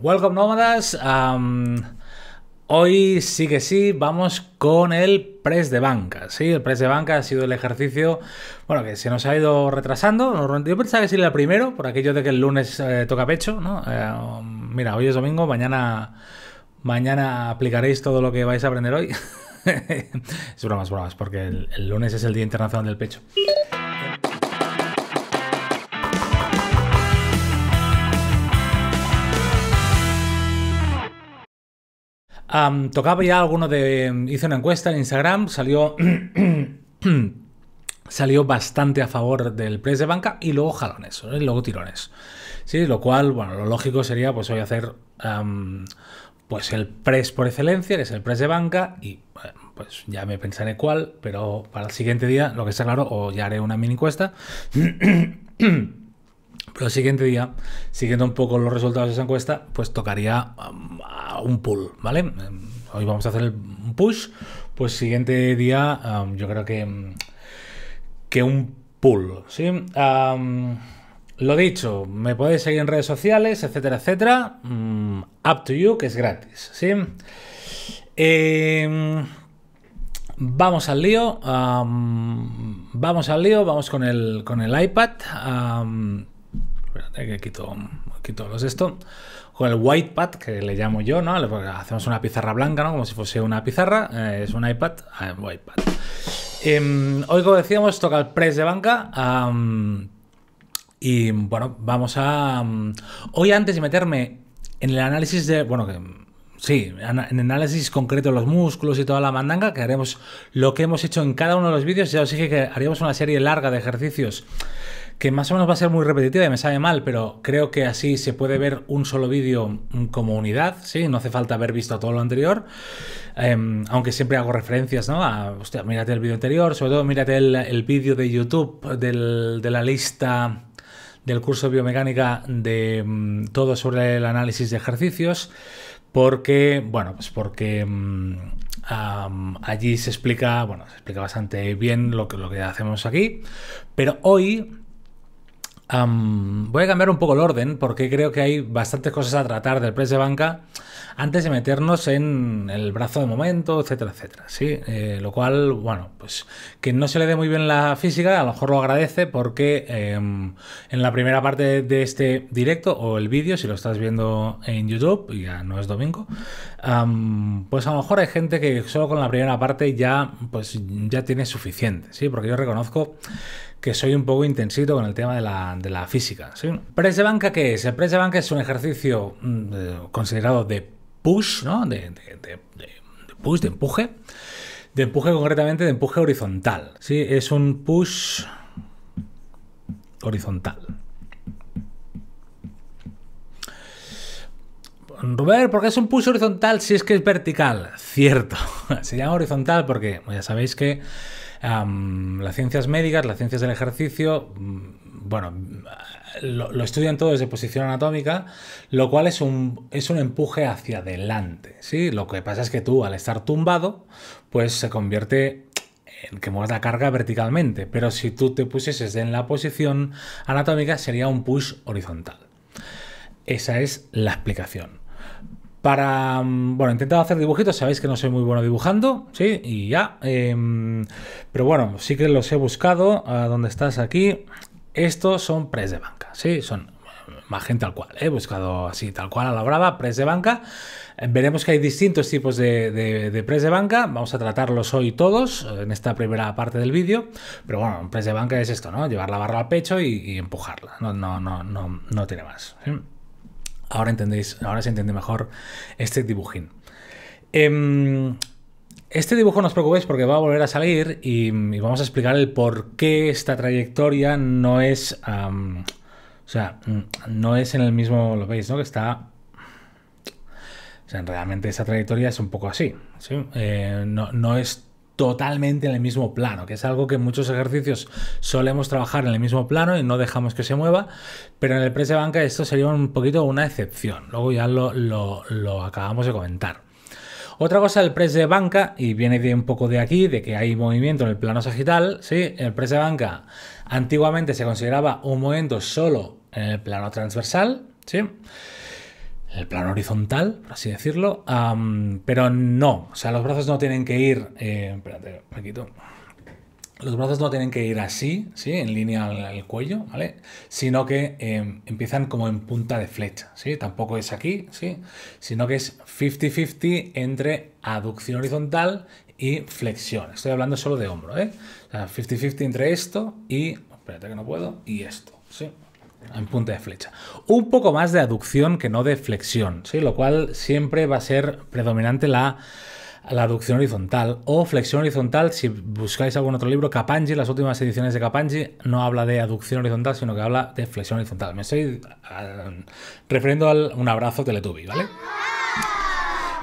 Welcome nómadas. hoy sí que sí, vamos con el press de banca. Sí, el press de banca ha sido el ejercicio, bueno, que se nos ha ido retrasando. Yo pensaba que sería el primero, por aquello de que el lunes eh, toca pecho, ¿no? Eh, mira, hoy es domingo, mañana, mañana aplicaréis todo lo que vais a aprender hoy. es bromas, bromas, porque el lunes es el Día Internacional del Pecho. tocaba ya alguno de. Hice una encuesta en Instagram, salió. salió bastante a favor del press de banca y luego jalones, y luego tirones. ¿Sí? Lo cual, bueno, lo lógico sería pues voy a hacer pues el press por excelencia, que es el press de banca, y pues ya me pensaré cuál, pero para el siguiente día, lo que está claro, o ya haré una mini encuesta. siguiente día, siguiendo un poco los resultados de esa encuesta, pues tocaría um, un pool, ¿vale? Mm, hoy vamos a hacer el push, pues siguiente día um, yo creo que, mm, que un pool, ¿sí? Um, lo dicho, me podéis seguir en redes sociales, etcétera, etcétera. Mm, up to you, que es gratis, ¿sí? Em, vamos al lío. vamos al lío, vamos con el, con el iPad que quito, los de esto, con el whitepad, que le llamo yo, ¿no? Hacemos una pizarra blanca, ¿no? Como si fuese una pizarra, eh, es un iPad, ah, em, hoy, como decíamos, toca el press de banca. y bueno, vamos a... hoy antes de meterme en el análisis de... Bueno, que... Sí, en análisis concreto de los músculos y toda la mandanga, que haremos lo que hemos hecho en cada uno de los vídeos. Ya os dije que haríamos una serie larga de ejercicios que más o menos va a ser muy repetitiva y me sabe mal, pero creo que así se puede ver un solo vídeo mm, como unidad, ¿sí? No hace falta haber visto todo lo anterior, em, aunque siempre hago referencias, ¿no? A, hostia, mírate el vídeo anterior, sobre todo mírate el, vídeo de YouTube de la lista del curso de biomecánica de mm, todo sobre el análisis de ejercicios, porque, bueno, pues porque... Mm, allí se explica, bueno, se explica bastante bien lo que, lo que hacemos aquí, pero hoy voy a cambiar un poco el orden porque creo que hay bastantes cosas a tratar del press de banca antes de meternos en el brazo de momento, etcétera, etcétera. ¿sí? Eh, lo cual, bueno, pues que no se le dé muy bien la física, a lo mejor lo agradece porque em, en la primera parte de este directo o el vídeo, si lo estás viendo en YouTube, ya no es domingo, pues a lo mejor hay gente que solo con la primera parte ya, pues, ya tiene suficiente, ¿sí? porque yo reconozco que soy un poco intensito con el tema de la, de la física. ¿sí? ¿Press de banca qué es? El press de banca es un ejercicio mm, considerado de push, ¿no? de, push, de empuje. De empuje concretamente, de empuje horizontal. ¿sí? Es un push horizontal. Robert, ¿por qué es un push horizontal si es que es vertical? Cierto, se llama horizontal porque ya sabéis que las ciencias médicas, las ciencias del ejercicio, mm, bueno, lo, estudian todo desde posición anatómica, lo cual es un, es un empuje hacia adelante, ¿sí? Lo que pasa es que tú, al estar tumbado, pues se convierte en que muevas la carga verticalmente, pero si tú te pusieses en la posición anatómica sería un push horizontal. Esa es la explicación para... Mm, bueno, he intentado hacer dibujitos, sabéis que no soy muy bueno dibujando, sí, y ya. Em, pero bueno, sí que los he buscado, a dónde estás aquí. Estos son press de banca, sí, son mm, más gente tal cual, he buscado así tal cual a la brava, press de banca. Veremos que hay distintos tipos de, de, press de banca, vamos a tratarlos hoy todos en esta primera parte del vídeo, pero bueno, un press de banca es esto, ¿no? Llevar la barra al pecho y, empujarla, no, no, no, no, no tiene más. Ahora entendéis, ahora se entiende mejor este dibujín. Em, este dibujo no os preocupéis porque va a volver a salir y, mm, vamos a explicar el por qué esta trayectoria no es. o sea, mm, no es en el mismo. Lo veis, ¿no? Que está. O sea, realmente esa trayectoria es un poco así. Eh, no, no es totalmente en el mismo plano, que es algo que muchos ejercicios solemos trabajar en el mismo plano y no dejamos que se mueva, pero en el press de banca esto sería un poquito una excepción, luego ya lo, acabamos de comentar. Otra cosa del press de banca, y viene de un poco de aquí, de que hay movimiento en el plano sagital, ¿sí? El press de banca antiguamente se consideraba un movimiento solo en el plano transversal, ¿sí? el plano horizontal, por así decirlo, pero no, o sea, los brazos no tienen que ir, eh, espérate, Los brazos no tienen que ir así, ¿sí? en línea al, cuello, ¿vale? Sino que em, empiezan como en punta de flecha, ¿sí? Tampoco es aquí, ¿sí? Sino que es 50-50 entre aducción horizontal y flexión. Estoy hablando solo de hombro, ¿eh? O sea, 50-50 entre esto y... Espérate que no puedo. Y esto, ¿sí? en punta de flecha. Un poco más de aducción que no de flexión, ¿sí? lo cual siempre va a ser predominante la, aducción horizontal o flexión horizontal. Si buscáis algún otro libro, Capanji, las últimas ediciones de Capanji, no habla de aducción horizontal, sino que habla de flexión horizontal. Me estoy ah, refiriendo a un abrazo Teletubi, ¿vale?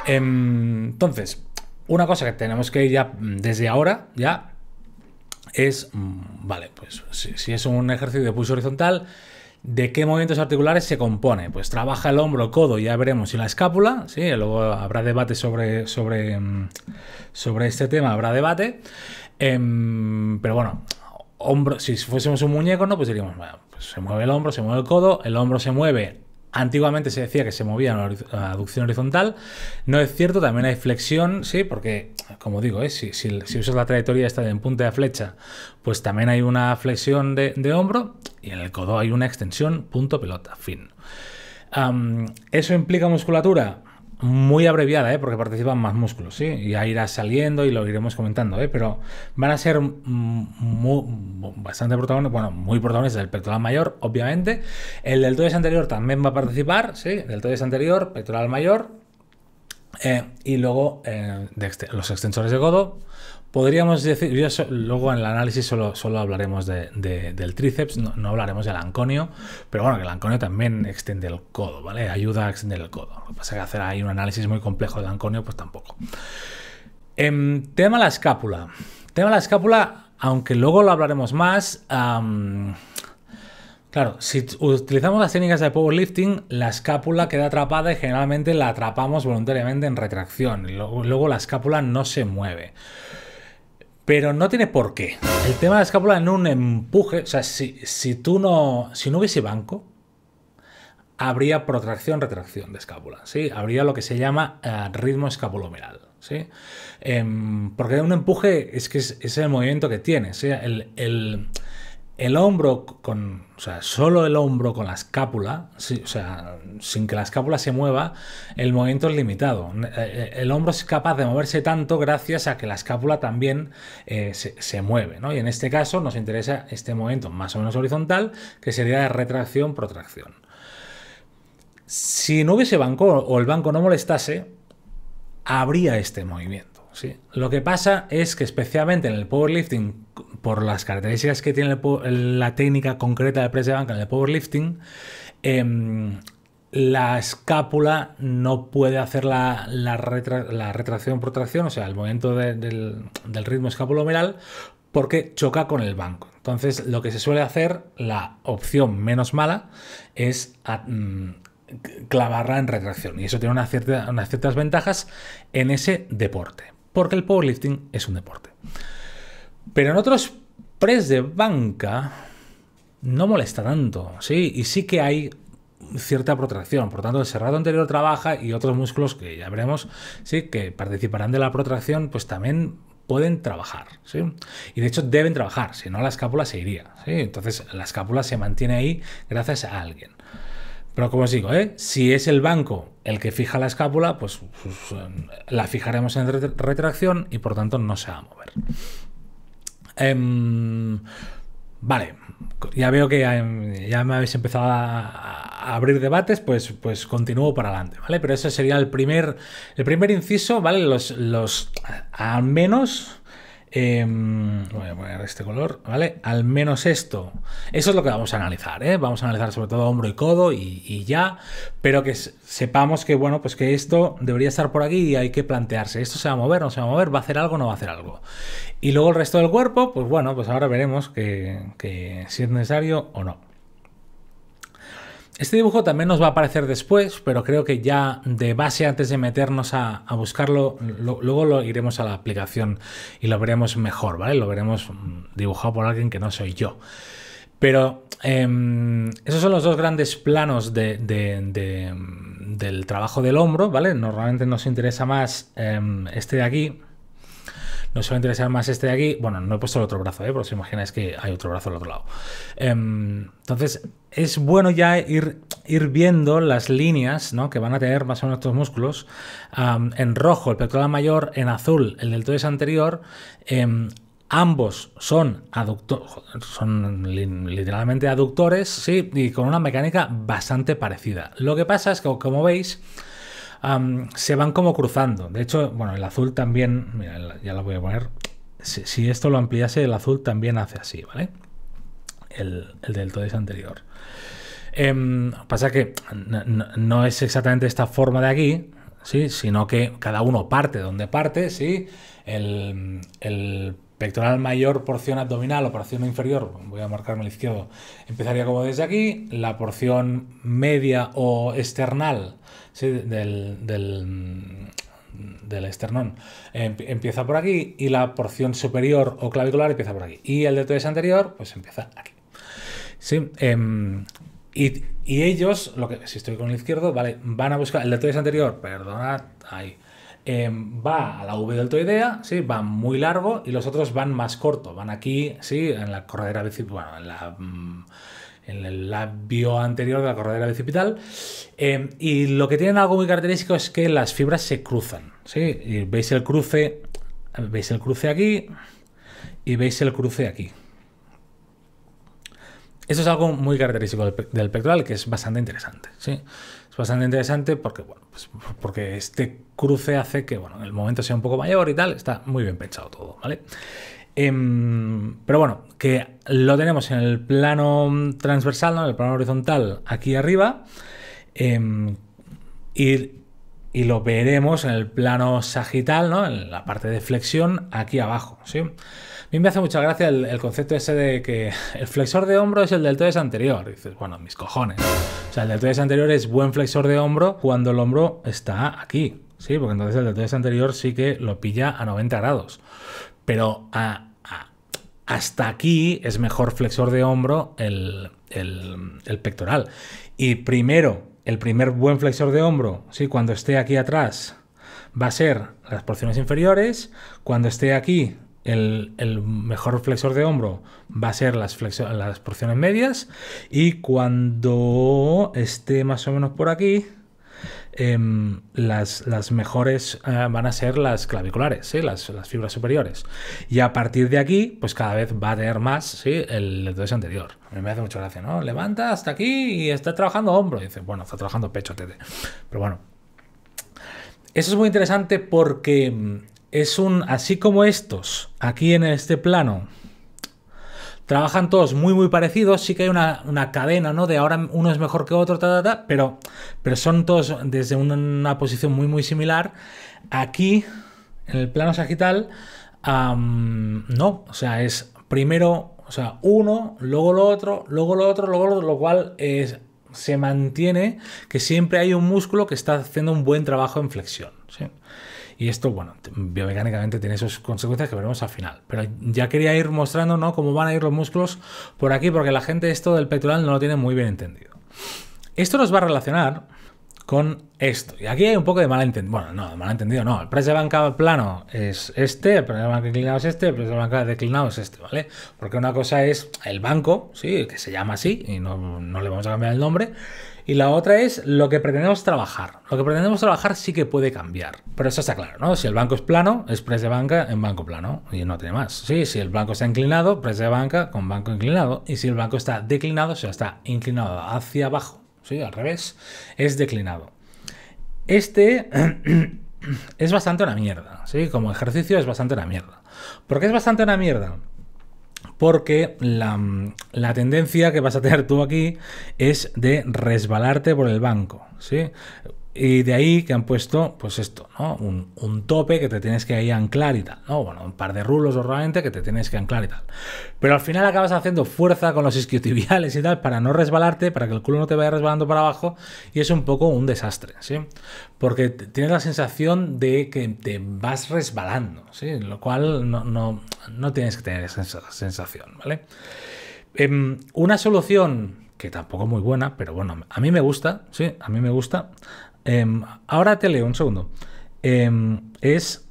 Em, entonces, una cosa que tenemos que ya mm, desde ahora, ya, es, mm, vale, pues si, si es un ejercicio de pulso horizontal, ¿De qué movimientos articulares se compone? Pues trabaja el hombro, el codo, ya veremos, y la escápula, sí, luego habrá debate sobre, sobre, mm, sobre este tema, habrá debate. Em, pero bueno, hombro, si fuésemos un muñeco, ¿no? Pues diríamos, pues se mueve el hombro, se mueve el codo, el hombro se mueve Antiguamente se decía que se movía en la aducción horizontal. No es cierto, también hay flexión, sí, porque, como digo, ¿eh? si, usas la trayectoria esta en punta de flecha, pues también hay una flexión de, hombro y en el codo hay una extensión punto pelota, fin. ¿Eso implica musculatura? muy abreviada, ¿eh? porque participan más músculos, ¿sí? Ya irá saliendo y lo iremos comentando, ¿eh? Pero van a ser mm, muy, bastante protagonistas, bueno, muy protagonistas el pectoral mayor, obviamente. El deltoides anterior también va a participar, ¿sí? Deltoides anterior, pectoral mayor. Eh, y luego los extensores de codo, Podríamos decir, yo luego en el análisis solo, solo hablaremos del tríceps, no, hablaremos del anconio, pero bueno, que el anconio también extiende el codo, ¿vale? Ayuda a extender el codo. Lo que pasa es que hacer ahí un análisis muy complejo del anconio, pues tampoco. en em, tema la escápula. Tema la escápula, aunque luego lo hablaremos más. Claro, si utilizamos las técnicas de powerlifting, la escápula queda atrapada y generalmente la atrapamos voluntariamente en retracción. luego la escápula no se mueve pero no tiene por qué. El tema de la escápula en un empuje, o sea, si, tú no, si no hubiese banco, habría protracción, retracción de escápula, ¿sí? Habría lo que se llama eh, ritmo escapulomeral, em, porque un empuje es que el movimiento que tiene, ¿sí? el, el hombro con, o sea, solo el hombro con la escápula, o sea, sin que la escápula se mueva, el movimiento es limitado. Eh, eh, el hombro es capaz de moverse tanto gracias a que la escápula también eh, se, mueve, Y en este caso nos interesa este movimiento más o menos horizontal, que sería de retracción-protracción. Si no hubiese banco o el banco no molestase, habría este movimiento. Lo que pasa es que especialmente en el powerlifting, por las características que tiene la técnica concreta de press de banca en el powerlifting, em, la escápula no puede hacer la, la, retracción-protracción, o sea, el movimiento del, del, ritmo escapulomeral, porque choca con el banco. Entonces, lo que se suele hacer, la opción menos mala, es ah, mm, clavarla en retracción. Y eso tiene unas ciertas ventajas en ese deporte porque el powerlifting es un deporte. Pero en otros press de banca no molesta tanto, ¿sí? Y sí que hay cierta protracción. Por tanto, el cerrado anterior trabaja y otros músculos que ya veremos, sí, que participarán de la protracción, pues también pueden trabajar, ¿sí? Y de hecho deben trabajar, si no la escápula se iría, ¿sí? Entonces la escápula se mantiene ahí gracias a alguien. Pero como os digo, eh? si es el banco el que fija la escápula, pues, pues em, la fijaremos en retracción y por tanto no se va a mover. Em, vale, ya veo que ya, me habéis empezado a, abrir debates, pues, pues continúo para adelante, ¿vale? Pero ese sería el primer, el primer inciso, ¿vale? Los, los al menos Em, voy a poner este color, ¿vale? Al menos esto. Eso es lo que vamos a analizar, ¿eh? Vamos a analizar sobre todo hombro y codo y, ya, pero que sepamos que, bueno, pues que esto debería estar por aquí y hay que plantearse, ¿esto se va a mover, no se va a mover, va a hacer algo, no va a hacer algo? Y luego el resto del cuerpo, pues bueno, pues ahora veremos que si es necesario o no. Este dibujo también nos va a aparecer después, pero creo que ya de base antes de meternos a, buscarlo, luego lo iremos a la aplicación y lo veremos mejor, ¿vale? Lo veremos mm, dibujado por alguien que no soy yo. Pero em, esos son los dos grandes planos del trabajo del hombro, ¿vale? Normalmente nos interesa más em, este de aquí, nos suele interesar más este de aquí. Bueno, no he puesto el otro brazo, ¿eh? si imagináis que hay otro brazo al otro lado. Em, entonces, es bueno ya ir, ir viendo las líneas que van a tener más o menos estos músculos. en rojo, el pectoral mayor, en azul, el deltoides anterior. Em, ambos son, son literalmente aductores, sí, y con una mecánica bastante parecida. Lo que pasa es que, como veis, se van como cruzando. De hecho, bueno, el azul también, mira, ya lo voy a poner. Si, esto lo ampliase, el azul también hace así, ¿vale? El, el del anterior. Em, pasa que no, es exactamente esta forma de aquí, ¿sí? sino que cada uno parte donde parte, ¿sí? El, el, pectoral mayor, porción abdominal o porción inferior, voy a marcarme el izquierdo, empezaría como desde aquí, la porción media o external del, esternón. Em-, empieza por aquí y la porción superior o clavicular empieza por aquí. Y el deltoides anterior, pues empieza aquí. Sí, em, y, ellos, lo que, si estoy con el izquierdo, vale, van a buscar el deltoides anterior, perdonad, ahí. Em, va a la V deltoidea, sí, va muy largo y los otros van más corto, van aquí, sí, en la corredera bueno, en la. Mm, en el labio anterior de la corredera bicipital. Em, y lo que tienen algo muy característico es que las fibras se cruzan. ¿sí? veis el cruce, veis el cruce aquí y veis el cruce aquí. Esto es algo muy característico del pectoral que es bastante interesante. ¿sí? Es bastante interesante porque, bueno, pues porque este cruce hace que bueno, el momento sea un poco mayor y tal. Está muy bien pensado todo, ¿vale? Em, pero bueno, que lo tenemos en el plano transversal, ¿no? en el plano horizontal, aquí arriba. Em, y, lo veremos en el plano sagital, ¿no? en la parte de flexión, aquí abajo. ¿sí? A mí me hace mucha gracia el, concepto ese de que el flexor de hombro es el deltoides anterior. dices, bueno, mis cojones. O sea, el deltoides anterior es buen flexor de hombro cuando el hombro está aquí. Sí, porque entonces el deltoides anterior sí que lo pilla a 90 grados. Pero hasta aquí es mejor flexor de hombro el, pectoral. Y primero, el primer buen flexor de hombro, ¿sí? cuando esté aquí atrás, va a ser las porciones inferiores. Cuando esté aquí, el, mejor flexor de hombro va a ser las, las porciones medias. Y cuando esté más o menos por aquí, Em, las, mejores eh, van a ser las claviculares, las, fibras superiores. Y a partir de aquí, pues cada vez va a tener más ¿sí? el entonces anterior. A mí me hace mucha gracia, ¿no? Levanta hasta aquí y está trabajando hombro. dice, bueno, está trabajando pecho, tete. Pero bueno. Eso es muy interesante porque mm, es un. Así como estos, aquí en este plano, trabajan todos muy, muy parecidos. Sí que hay una, una cadena, ¿no? De ahora uno es mejor que otro, ta, ta, ta, pero, pero son todos desde una, posición muy, muy similar. Aquí, en el plano sagital, no. O sea, es primero, o sea, uno, luego lo otro, luego lo otro, luego lo lo cual es, se mantiene que siempre hay un músculo que está haciendo un buen trabajo en flexión. Y esto, bueno, biomecánicamente tiene sus consecuencias que veremos al final. Pero ya quería ir mostrando, Cómo van a ir los músculos por aquí, porque la gente esto del pectoral no lo tiene muy bien entendido. Esto nos va a relacionar con esto. Y aquí hay un poco de malentendido. Bueno, no, de malentendido no. El precio de banca plano es este, el precio de banca inclinado es este, el press de banca declinado es este, ¿vale? Porque una cosa es el banco, sí, que se llama así, y no, no le vamos a cambiar el nombre. Y la otra es lo que pretendemos trabajar. Lo que pretendemos trabajar sí que puede cambiar. Pero eso está claro, ¿no? Si el banco es plano, es pres de banca en banco plano. Y no tiene más. Sí, si el banco está inclinado, pres de banca con banco inclinado. Y si el banco está declinado, o sea, está inclinado hacia abajo. Sí, al revés. Es declinado. Este es bastante una mierda. Sí, como ejercicio es bastante una mierda. ¿Por qué es bastante una mierda? porque la, tendencia que vas a tener tú aquí es de resbalarte por el banco. Y de ahí que han puesto, pues esto, ¿no? Un, tope que te tienes que ahí anclar y tal, ¿no? Bueno, un par de rulos normalmente que te tienes que anclar y tal. Pero al final acabas haciendo fuerza con los isquiotibiales y tal para no resbalarte, para que el culo no te vaya resbalando para abajo y es un poco un desastre, ¿sí? Porque tienes la sensación de que te vas resbalando, ¿sí? Lo cual no, no, tienes que tener esa sensación, ¿vale? Em, una solución que tampoco es muy buena, pero bueno, a mí me gusta, sí, a mí me gusta, Em, ahora te leo un segundo. Em, es.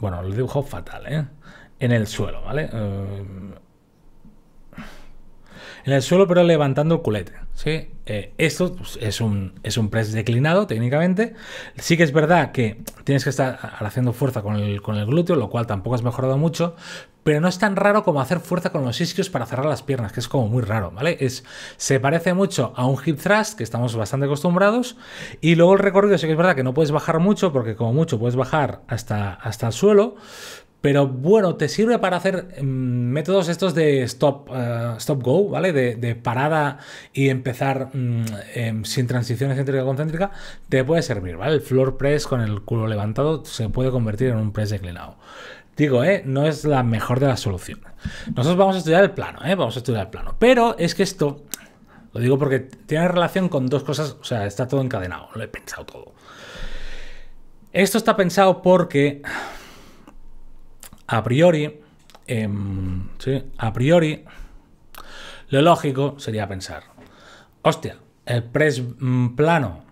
Bueno, lo dibujo fatal, ¿eh? En el suelo, ¿vale? Em, en el suelo pero levantando el culete. ¿sí? Eh, esto pues, es, un, es un press declinado técnicamente. Sí que es verdad que tienes que estar haciendo fuerza con el, con el glúteo, lo cual tampoco has mejorado mucho, pero no es tan raro como hacer fuerza con los isquios para cerrar las piernas, que es como muy raro, ¿vale? Es, se parece mucho a un hip thrust, que estamos bastante acostumbrados, y luego el recorrido sí que es verdad que no puedes bajar mucho, porque como mucho puedes bajar hasta, hasta el suelo, pero bueno, te sirve para hacer mm, métodos estos de stop, eh, stop go, ¿vale? De, parada y empezar mm, em, sin transiciones céntrica concéntrica, te puede servir, ¿vale? El floor press con el culo levantado se puede convertir en un press declinado. Digo, ¿eh? no es la mejor de las soluciones. Nosotros vamos a estudiar el plano, ¿eh? Vamos a estudiar el plano. Pero es que esto, lo digo porque tiene relación con dos cosas, o sea, está todo encadenado, lo he pensado todo. Esto está pensado porque a priori, em, a priori, lo lógico sería pensar, hostia, el press mm, plano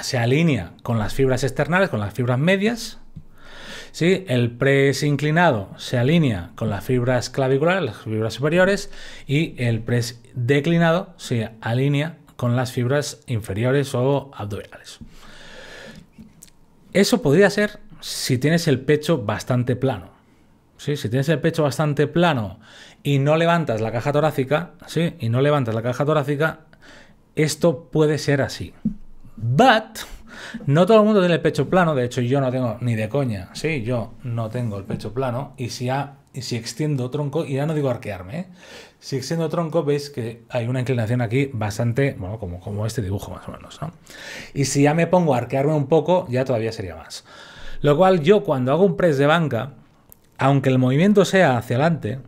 se alinea con las fibras externas, con las fibras medias, ¿sí? el press inclinado se alinea con las fibras claviculares, las fibras superiores, y el pres declinado se alinea con las fibras inferiores o abdominales. Eso podría ser si tienes el pecho bastante plano. Si tienes el pecho bastante plano y no levantas la caja torácica, ¿sí? y no levantas la caja torácica, esto puede ser así. But no todo el mundo tiene el pecho plano, de hecho yo no tengo ni de coña, sí, yo no tengo el pecho plano y si, si extiendo tronco, y ya no digo arquearme, ¿eh? si extiendo tronco veis que hay una inclinación aquí bastante, bueno, como, como este dibujo más o menos, ¿no? Y si ya me pongo a arquearme un poco, ya todavía sería más. Lo cual yo cuando hago un press de banca, aunque el movimiento sea hacia adelante,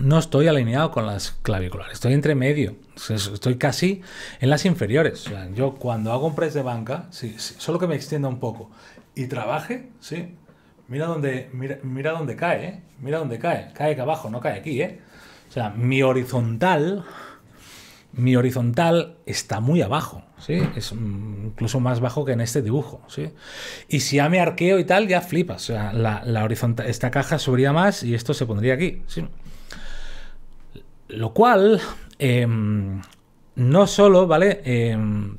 no estoy alineado con las claviculares, estoy entre medio, estoy casi en las inferiores. yo cuando hago un press de banca, sí, solo que me extienda un poco y trabaje, sí, mira dónde, mira, mira dónde cae, ¿eh? mira dónde cae, cae acá abajo, no cae aquí, ¿eh? O sea, mi horizontal, mi horizontal está muy abajo. ¿sí? Es mm, incluso más bajo que en este dibujo, Y si ya me arqueo y tal, ya flipas. la, esta caja subiría más y esto se pondría aquí, ¿sí? Lo cual, em, no solo, ¿vale? Em,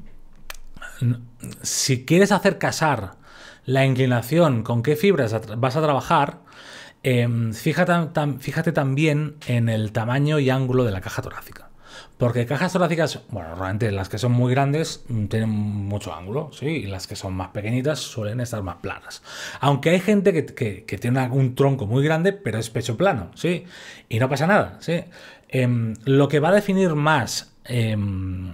si quieres hacer casar la inclinación con qué fibras vas a trabajar, em, fíjate, fíjate también en el tamaño y ángulo de la caja torácica. Porque cajas torácicas, bueno, realmente las que son muy grandes mm, tienen mucho ángulo, sí, y las que son más pequeñitas suelen estar más planas. Aunque hay gente que, tiene un tronco muy grande, pero es pecho plano, sí, y no pasa nada, sí. Em, lo que va a definir más em,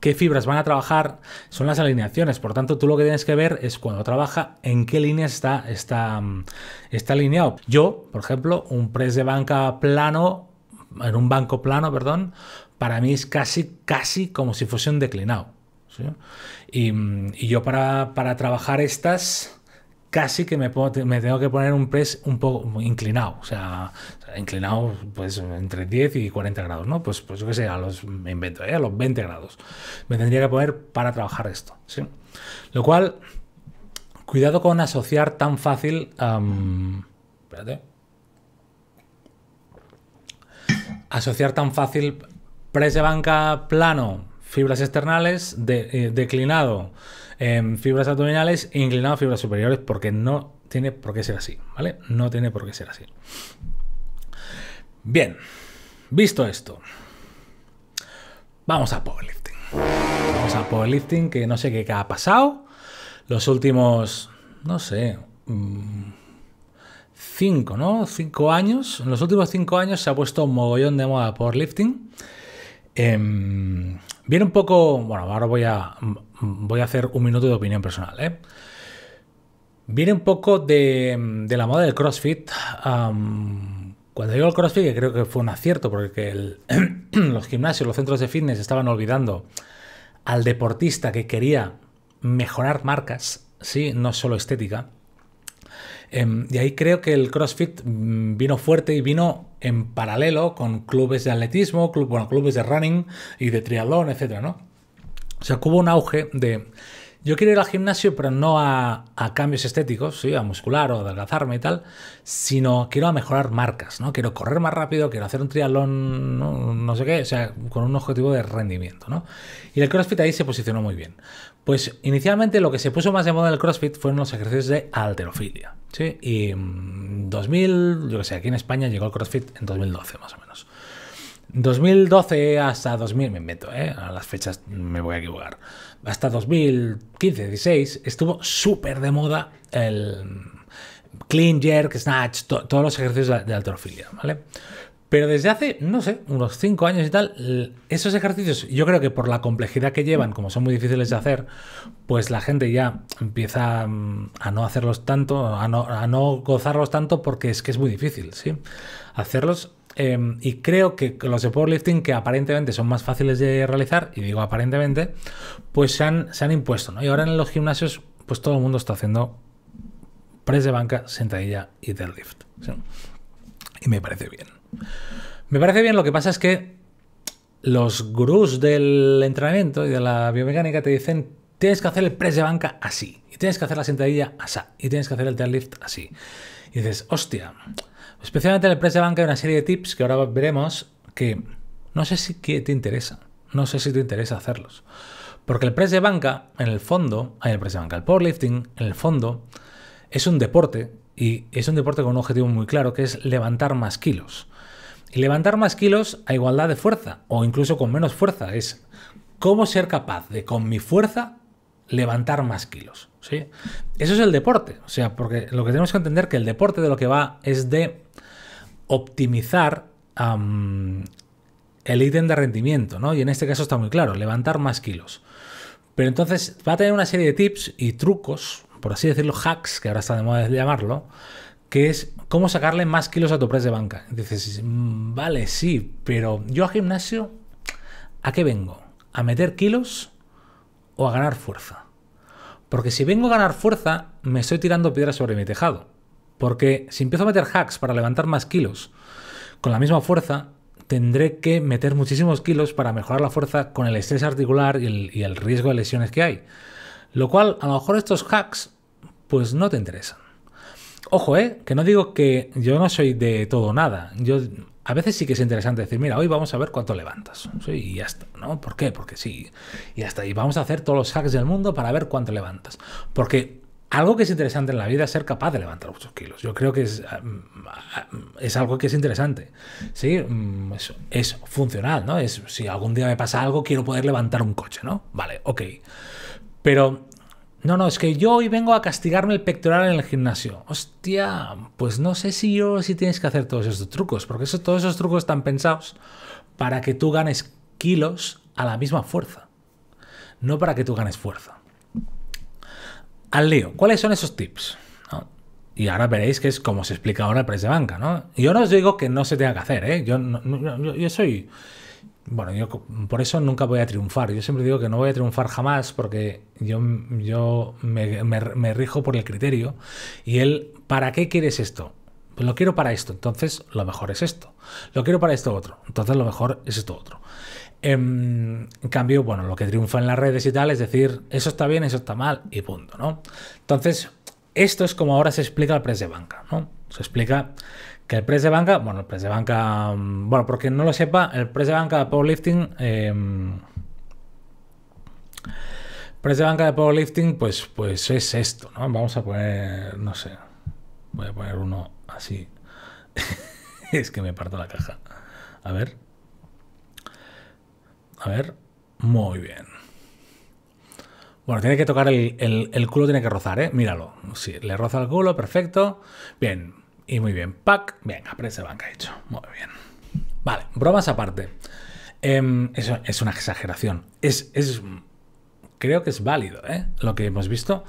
qué fibras van a trabajar son las alineaciones. Por tanto, tú lo que tienes que ver es cuando trabaja en qué línea está, está, mm, está alineado. Yo, por ejemplo, un press de banca plano, en un banco plano, perdón, para mí es casi, casi como si fuese un declinado. Y, yo para, trabajar estas, casi que me, tengo que poner un press un poco inclinado, o sea, inclinado pues entre 10 y 40 grados, ¿no? Pues, pues yo qué sé, a los, me invento, ¿eh? a los 20 grados. Me tendría que poner para trabajar esto, Lo cual, cuidado con asociar tan fácil... espérate. Asociar tan fácil prese de banca plano, fibras externales, de, eh, declinado, en em, fibras abdominales, e inclinado, fibras superiores, porque no tiene por qué ser así, ¿vale? No tiene por qué ser así. Bien, visto esto, vamos a powerlifting. Vamos a powerlifting, que no sé qué ha pasado. Los últimos, no sé, mm, cinco, ¿no? Cinco años. En los últimos cinco años se ha puesto un mogollón de moda powerlifting. Em, viene un poco. Bueno, ahora voy a, voy a hacer un minuto de opinión personal. ¿eh? Viene un poco de, la moda del CrossFit. cuando llegó el CrossFit, creo que fue un acierto, porque los gimnasios, los centros de fitness estaban olvidando al deportista que quería mejorar marcas, ¿sí? no solo estética. Em, y ahí creo que el CrossFit mm, vino fuerte y vino en paralelo con clubes de atletismo, club, bueno, clubes de running y de triatlón, etc. ¿no? O sea, hubo un auge de... Yo quiero ir al gimnasio, pero no a, cambios estéticos, ¿sí? a muscular o adelgazarme y tal, sino quiero mejorar marcas, ¿no? Quiero correr más rápido, quiero hacer un triatlón, no, no sé qué, o sea, con un objetivo de rendimiento, ¿no? Y el CrossFit ahí se posicionó muy bien. Pues inicialmente lo que se puso más de moda en el CrossFit fueron los ejercicios de alterofilia. ¿sí? Y 2000, mm, yo que sé, aquí en España llegó el CrossFit en 2012 más o menos. 2012 hasta 2000, me invento, ¿eh? a las fechas me voy a equivocar. Hasta 2015, 16 estuvo súper de moda el mm, clean, jerk, snatch, todos los ejercicios de alterofilia, ¿vale? Pero desde hace, no sé, unos cinco años y tal, esos ejercicios, yo creo que por la complejidad que llevan, como son muy difíciles de hacer, pues la gente ya empieza mm, a no hacerlos tanto, a no, a no gozarlos tanto porque es que es muy difícil, ¿sí? Hacerlos em, y creo que los de powerlifting, que aparentemente son más fáciles de realizar, y digo aparentemente, pues se han, se han impuesto, ¿no? Y ahora en los gimnasios, pues todo el mundo está haciendo press de banca, sentadilla y deadlift. ¿sí? Y me parece bien. Me parece bien, lo que pasa es que los gurús del entrenamiento y de la biomecánica te dicen tienes que hacer el press de banca así, y tienes que hacer la sentadilla así, y tienes que hacer el deadlift así. Y dices, hostia, especialmente en el press de banca hay una serie de tips que ahora veremos que no sé si te interesa, no sé si te interesa hacerlos. Porque el press de banca, en el fondo, hay el press de banca, el powerlifting, en el fondo, es un deporte y es un deporte con un objetivo muy claro que es levantar más kilos y levantar más kilos a igualdad de fuerza o incluso con menos fuerza. Es cómo ser capaz de con mi fuerza levantar más kilos. ¿sí? Eso es el deporte. O sea, porque lo que tenemos que entender que el deporte de lo que va es de optimizar el ítem de rendimiento, ¿no? Y en este caso está muy claro, levantar más kilos. Pero entonces va a tener una serie de tips y trucos, por así decirlo, hacks, que ahora está de moda de llamarlo, que es cómo sacarle más kilos a tu press de banca. dices, mm, vale, sí, pero yo a gimnasio, ¿a qué vengo? ¿A meter kilos o a ganar fuerza? Porque si vengo a ganar fuerza, me estoy tirando piedras sobre mi tejado. Porque si empiezo a meter hacks para levantar más kilos con la misma fuerza, tendré que meter muchísimos kilos para mejorar la fuerza con el estrés articular y el, y el riesgo de lesiones que hay. Lo cual, a lo mejor estos hacks, pues no te interesan. Ojo, ¿eh? Que no digo que yo no soy de todo nada. Yo a veces sí que es interesante decir, mira, hoy vamos a ver cuánto levantas. Sí, y ya está, ¿no? ¿Por qué? Porque sí. Y hasta ahí vamos a hacer todos los hacks del mundo para ver cuánto levantas. Porque algo que es interesante en la vida es ser capaz de levantar muchos kilos. Yo creo que es, ah, mm, ah, es algo que es interesante. ¿sí? Mm, es, funcional, ¿no? Es, si algún día me pasa algo, quiero poder levantar un coche, ¿no? Vale, ok. Pero no, no, es que yo hoy vengo a castigarme el pectoral en el gimnasio. Hostia, pues no sé si yo si tienes que hacer todos esos trucos, porque todos esos trucos están pensados para que tú ganes kilos a la misma fuerza, no para que tú ganes fuerza. Al lío, ¿cuáles son esos tips? Y ahora veréis que es como se explica ahora el press de banca, ¿no? Yo no os digo que no se tenga que hacer, ¿eh? yo soy bueno, yo por eso nunca voy a triunfar. Yo siempre digo que no voy a triunfar jamás porque yo, yo me, rijo por el criterio. Y él, ¿para qué quieres esto? Pues lo quiero para esto, entonces lo mejor es esto. Lo quiero para esto otro, entonces lo mejor es esto otro. Em, en cambio, bueno, lo que triunfa en las redes y tal es decir, eso está bien, eso está mal y punto, ¿no? Entonces, esto es como ahora se explica al press de banca, ¿no? Se explica que el press de banca, bueno, el press de banca, mm, bueno, porque no lo sepa, el press de banca de powerlifting, eh, em, press de banca de powerlifting, pues, pues es esto, ¿no? Vamos a poner, no sé, voy a poner uno así. es que me parto la caja. A ver. A ver. Muy bien. Bueno, tiene que tocar el, el, el culo, tiene que rozar, ¿eh? Míralo. Sí, le roza el culo, perfecto. Bien, y muy bien, pack. Venga, presa banca hecho. Muy bien. Vale, bromas aparte. Em, eso es una exageración. Es, es, creo que es válido, ¿eh? Lo que hemos visto.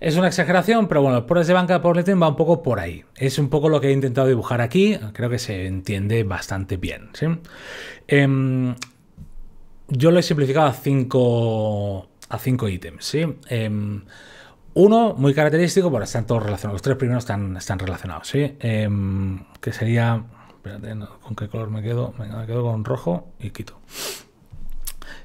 Es una exageración, pero bueno, por pruebas de banca por va un poco por ahí. Es un poco lo que he intentado dibujar aquí. Creo que se entiende bastante bien. ¿sí? Em, yo lo he simplificado a cinco, a cinco ítems. ¿sí? Em, uno, muy característico, bueno, están todos relacionados, los tres primeros están, están relacionados, ¿sí? Em, que sería, espérate, ¿con qué color me quedo? me quedo con rojo y quito.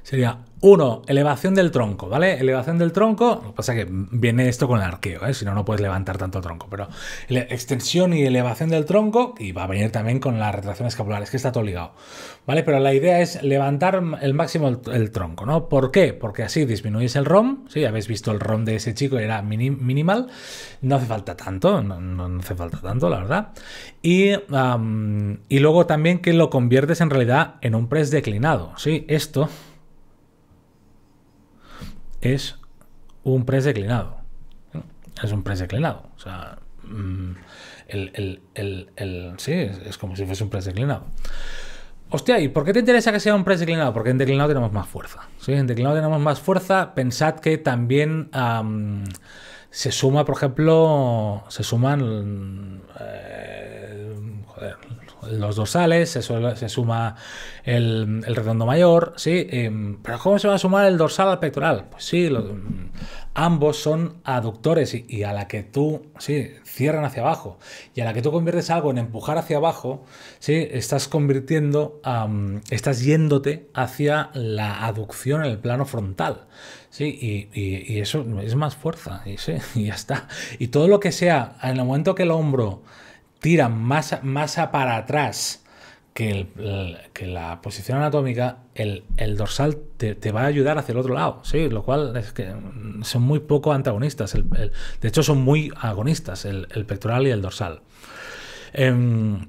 Sería uno, elevación del tronco, ¿vale? Elevación del tronco, lo que pasa es que viene esto con el arqueo, ¿eh? si no, no puedes levantar tanto el tronco, pero extensión y elevación del tronco, y va a venir también con la retracción escapular, es que está todo ligado, ¿vale? Pero la idea es levantar el máximo el, tronco, ¿no? ¿Por qué? Porque así disminuyes el ROM, sí, habéis visto el ROM de ese chico, era minimal, no hace falta tanto, no, hace falta tanto, la verdad, y, y luego también que lo conviertes en realidad en un press declinado, ¿sí? Esto es un press declinado. Es un press declinado. O sea, mm, el, el, sí, es, como si fuese un press declinado. Hostia, ¿y por qué te interesa que sea un press declinado? Porque en declinado tenemos más fuerza. ¿sí? En declinado tenemos más fuerza. Pensad que también se suma, por ejemplo, se suman eh, los dorsales, se, se suma el, redondo mayor, ¿sí? Em, pero ¿cómo se va a sumar el dorsal al pectoral? Pues sí, ambos son aductores y, a la que tú, sí, cierran hacia abajo. Y a la que tú conviertes algo en empujar hacia abajo, sí, estás convirtiendo, estás yéndote hacia la aducción en el plano frontal. Sí, y, eso es más fuerza, y, y ya está. Y todo lo que sea, en el momento que el hombro tira más, masa para atrás que, la posición anatómica, el, dorsal te, va a ayudar hacia el otro lado, ¿sí? lo cual es que mm, son muy poco antagonistas. de hecho, son muy agonistas el, pectoral y el dorsal. Em,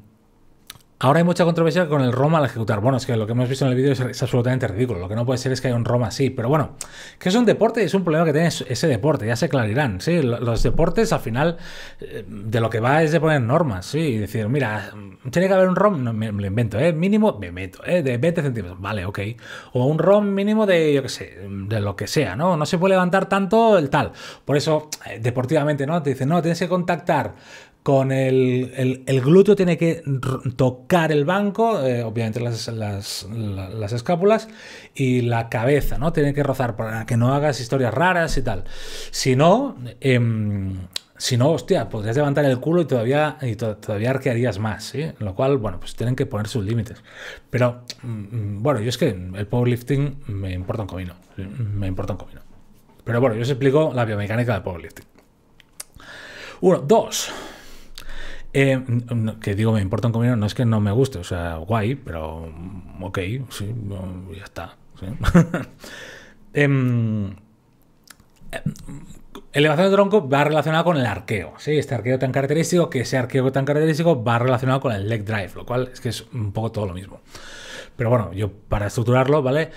Ahora hay mucha controversia con el ROM al ejecutar. Bueno, es que lo que hemos visto en el vídeo es, absolutamente ridículo. Lo que no puede ser es que haya un ROM así. Pero bueno, que es un deporte y es un problema que tiene ese deporte. Ya se clarirán. Sí, los deportes al final eh, de lo que va es de poner normas. Sí, y decir, mira, tiene que haber un ROM, no, me, lo invento, ¿eh? Mínimo, me meto, ¿eh? De 20 centímetros. Vale, ok. O un ROM mínimo de, yo qué sé, de lo que sea, ¿no? No se puede levantar tanto el tal. Por eso, eh, deportivamente, ¿no? Te dicen, no, tienes que contactar con el, el, glúteo tiene que tocar el banco, eh, obviamente las, escápulas, y la cabeza, ¿no? Tiene que rozar para que no hagas historias raras y tal. Si no, em, si no, hostia, podrías levantar el culo y todavía, todavía arquearías más, ¿sí? Lo cual, bueno, pues tienen que poner sus límites. Pero, mm, mm, bueno, yo es que el powerlifting me importa un comino, me importa un comino. Pero bueno, yo os explico la biomecánica del powerlifting. Uno, dos. Eh, que digo, me importa un comino, no es que no me guste, o sea, guay, pero mm, ok, sí, ya está. Em, eh, elevación de tronco va relacionado con el arqueo, ¿sí? Este arqueo tan característico, que ese arqueo tan característico va relacionado con el leg drive, lo cual es que es un poco todo lo mismo. Pero bueno, yo para estructurarlo, ¿vale?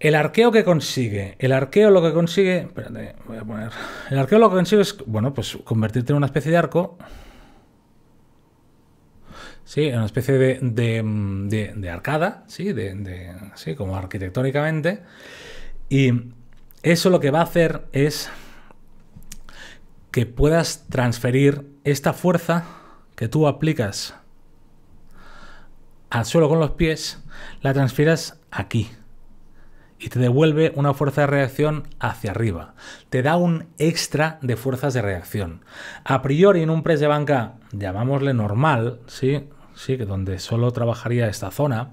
El arqueo que consigue, el arqueo lo que consigue, espérate, voy a poner, el arqueo lo que consigue es, bueno, pues convertirte en una especie de arco Sí, una especie de, de, arcada, ¿sí? De, sí, como arquitectónicamente. Y eso lo que va a hacer es que puedas transferir esta fuerza que tú aplicas al suelo con los pies, la transfieras aquí. Y te devuelve una fuerza de reacción hacia arriba. Te da un extra de fuerzas de reacción. A priori, en un press de banca, llamámosle normal, ¿sí? ¿sí? que donde solo trabajaría esta zona,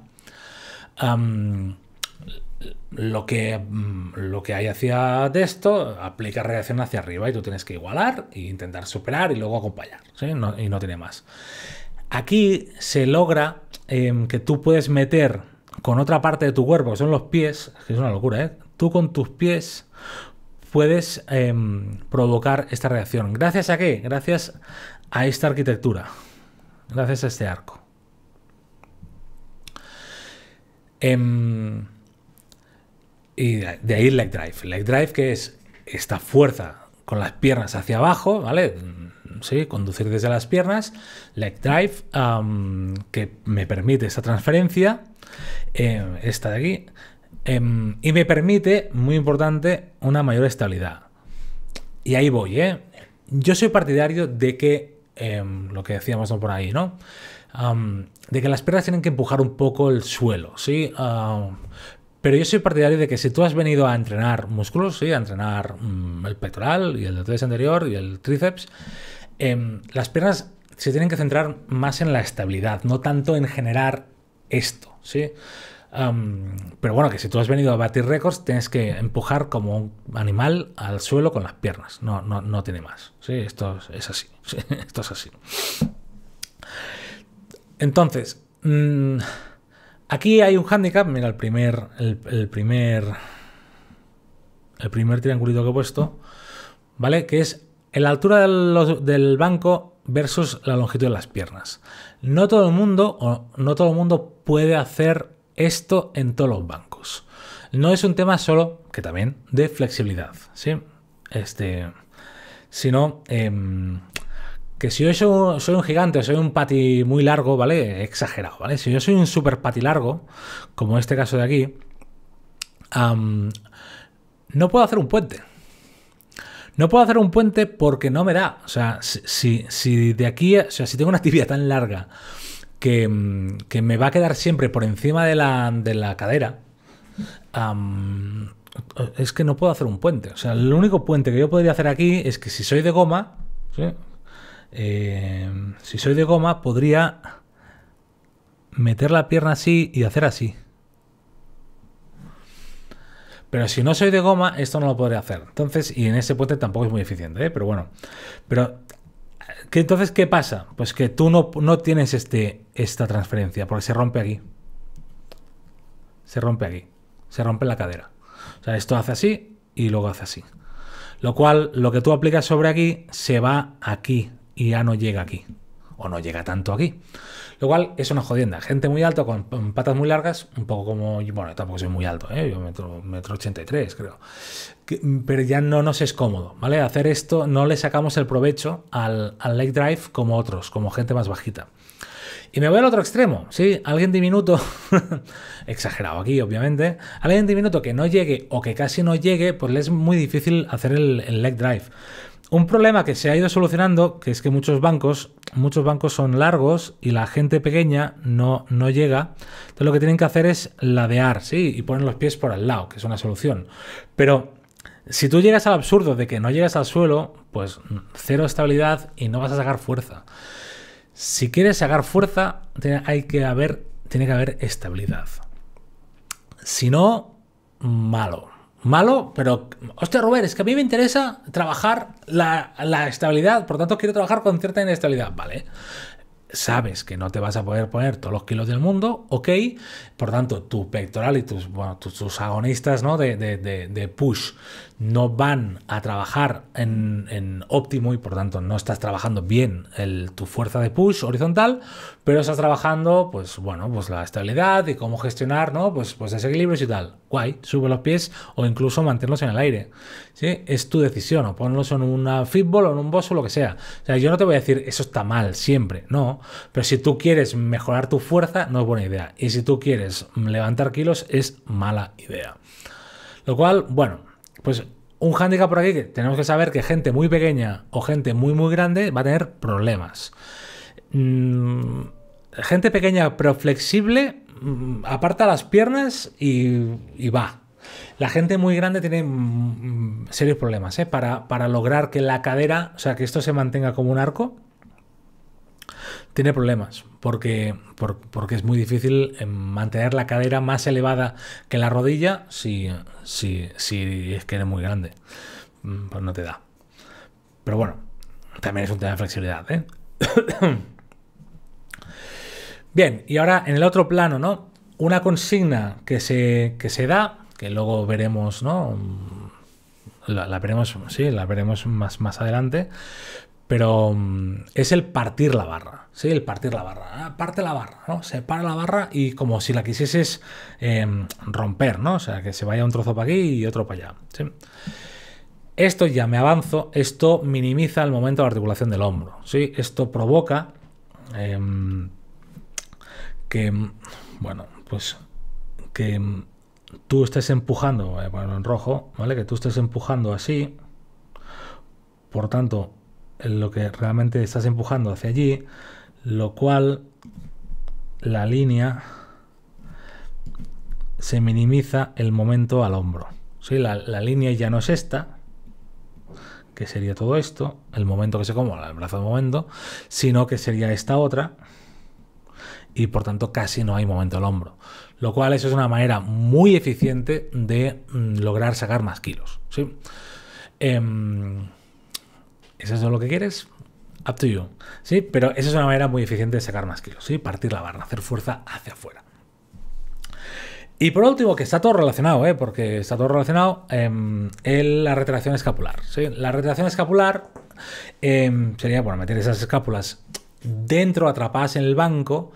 lo, que, mm, lo que hay hacia de esto aplica reacción hacia arriba y tú tienes que igualar e intentar superar y luego acompañar. y no tiene más. Aquí se logra em, que tú puedes meter con otra parte de tu cuerpo, que son los pies, que es una locura, ¿eh? tú con tus pies puedes em, provocar esta reacción. ¿Gracias a qué? Gracias a esta arquitectura gracias a este arco. Em, y de ahí leg drive. Leg drive que es esta fuerza con las piernas hacia abajo, ¿vale? Sí, conducir desde las piernas. Leg drive que me permite esta transferencia, em, esta de aquí, em, y me permite, muy importante, una mayor estabilidad. Y ahí voy, ¿eh? Yo soy partidario de que Em, lo que decíamos por ahí, ¿no? de que las piernas tienen que empujar un poco el suelo, ¿sí? pero yo soy partidario de que si tú has venido a entrenar músculos, ¿sí? a entrenar mm, el pectoral y el deltoides anterior y el tríceps, em, las piernas se tienen que centrar más en la estabilidad, no tanto en generar esto. ¿sí? pero bueno, que si tú has venido a batir récords, tienes que empujar como un animal al suelo con las piernas. No, no, no tiene más. Sí, esto es así. esto es así. Entonces, mm, aquí hay un handicap. Mira, el primer. El, primer. El primer triangulito que he puesto. ¿Vale? Que es la altura del, banco versus la longitud de las piernas. No todo el mundo, no todo el mundo puede hacer esto en todos los bancos. No es un tema solo, que también, de flexibilidad, ¿sí? Este, sino em, que si yo soy, un gigante, soy un pati muy largo, ¿vale? Exagerado, ¿vale? Si yo soy un super pati largo, como en este caso de aquí, no puedo hacer un puente. No puedo hacer un puente porque no me da. O sea, si, si de aquí, o sea, si tengo una actividad tan larga que, mm, que, me va a quedar siempre por encima de la, de la cadera. es que no puedo hacer un puente. O sea, el único puente que yo podría hacer aquí es que si soy de goma, eh, si soy de goma, podría meter la pierna así y hacer así. Pero si no soy de goma, esto no lo podría hacer. Entonces, y en ese puente tampoco es muy eficiente, ¿eh? pero bueno. Pero entonces, ¿qué pasa? Pues que tú no, no tienes este, esta transferencia, porque se rompe aquí. Se rompe aquí. Se rompe la cadera. O sea, esto hace así y luego hace así. Lo cual, lo que tú aplicas sobre aquí se va aquí y ya no llega aquí o no llega tanto aquí. Lo cual es una jodienda. Gente muy alto, con patas muy largas, un poco como. Bueno, tampoco soy muy alto, ¿eh? yo metro, metro 83, creo. pero ya no nos es cómodo, ¿vale? Hacer esto no le sacamos el provecho al, leg Drive como otros, como gente más bajita. Y me voy al otro extremo, ¿sí? Alguien diminuto, exagerado aquí, obviamente, alguien diminuto que no llegue o que casi no llegue, pues le es muy difícil hacer el, el leg drive un problema que se ha ido solucionando, que es que muchos bancos, muchos bancos son largos y la gente pequeña no, no llega. Entonces lo que tienen que hacer es ladear, ¿sí? Y poner los pies por al lado, que es una solución. Pero si tú llegas al absurdo de que no llegas al suelo, pues cero estabilidad y no vas a sacar fuerza. Si quieres sacar fuerza, hay que haber, tiene que haber estabilidad. Si no, malo malo, pero hostia, Robert, es que a mí me interesa trabajar la, estabilidad, por tanto quiero trabajar con cierta inestabilidad, ¿vale? sabes que no te vas a poder poner todos los kilos del mundo, ok, por tanto, tu pectoral y tus, tus, agonistas ¿no? de, de, de, push no van a trabajar en, óptimo y por tanto no estás trabajando bien el, tu fuerza de push horizontal, pero estás trabajando, pues bueno, pues la estabilidad y cómo gestionar, ¿no? Pues, pues desequilibrios y tal. Guay, sube los pies o incluso mantenerlos en el aire. ¿sí? Es tu decisión, o ponlos en un fútbol o en un boss o lo que sea. O sea, yo no te voy a decir eso está mal siempre, no. Pero si tú quieres mejorar tu fuerza, no es buena idea. Y si tú quieres levantar kilos, es mala idea. Lo cual, bueno, pues un hándicap por aquí que tenemos que saber que gente muy pequeña o gente muy muy grande va a tener problemas. Mm, gente pequeña pero flexible mm, aparta las piernas y, va. La gente muy grande tiene mm, serios problemas ¿eh? para, para lograr que la cadera, o sea, que esto se mantenga como un arco tiene problemas porque, porque es muy difícil eh, mantener la cadera más elevada que la rodilla si, si, si es que es muy grande. Mm, pues no te da. Pero bueno, también es un tema de flexibilidad. ¿eh? Bien, y ahora en el otro plano, ¿no? Una consigna que se, que se da, que luego veremos, ¿no? Mm, la, veremos, sí, la veremos más, más adelante, pero mm, es el partir la barra, ¿sí? El partir la barra. Ah, parte la barra, ¿no? Se para la barra y como si la quisieses em, romper, ¿no? O sea, que se vaya un trozo para aquí y otro para allá, Esto ya me avanzo, esto minimiza el momento de articulación del hombro, ¿sí? Esto provoca em, que, mm, bueno, pues que mm, tú estés empujando, eh, bueno, en rojo, ¿vale? Que tú estés empujando así, por tanto, lo que realmente estás empujando hacia allí, lo cual la línea se minimiza el momento al hombro. ¿sí? La, línea ya no es esta, que sería todo esto, el momento que se como, el brazo de momento, sino que sería esta otra, y por tanto casi no hay momento al hombro. Lo cual eso es una manera muy eficiente de mm, lograr sacar más kilos. ¿sí? Em, ¿Es lo que quieres? Up to you. ¿Sí? Pero esa es una manera muy eficiente de sacar más kilos. ¿sí? Partir la barra, hacer fuerza hacia afuera. Y por último, que está todo relacionado, ¿eh? porque está todo relacionado, en em, la retracción escapular. ¿sí? La retracción escapular em, sería bueno, meter esas escápulas dentro, atrapadas en el banco.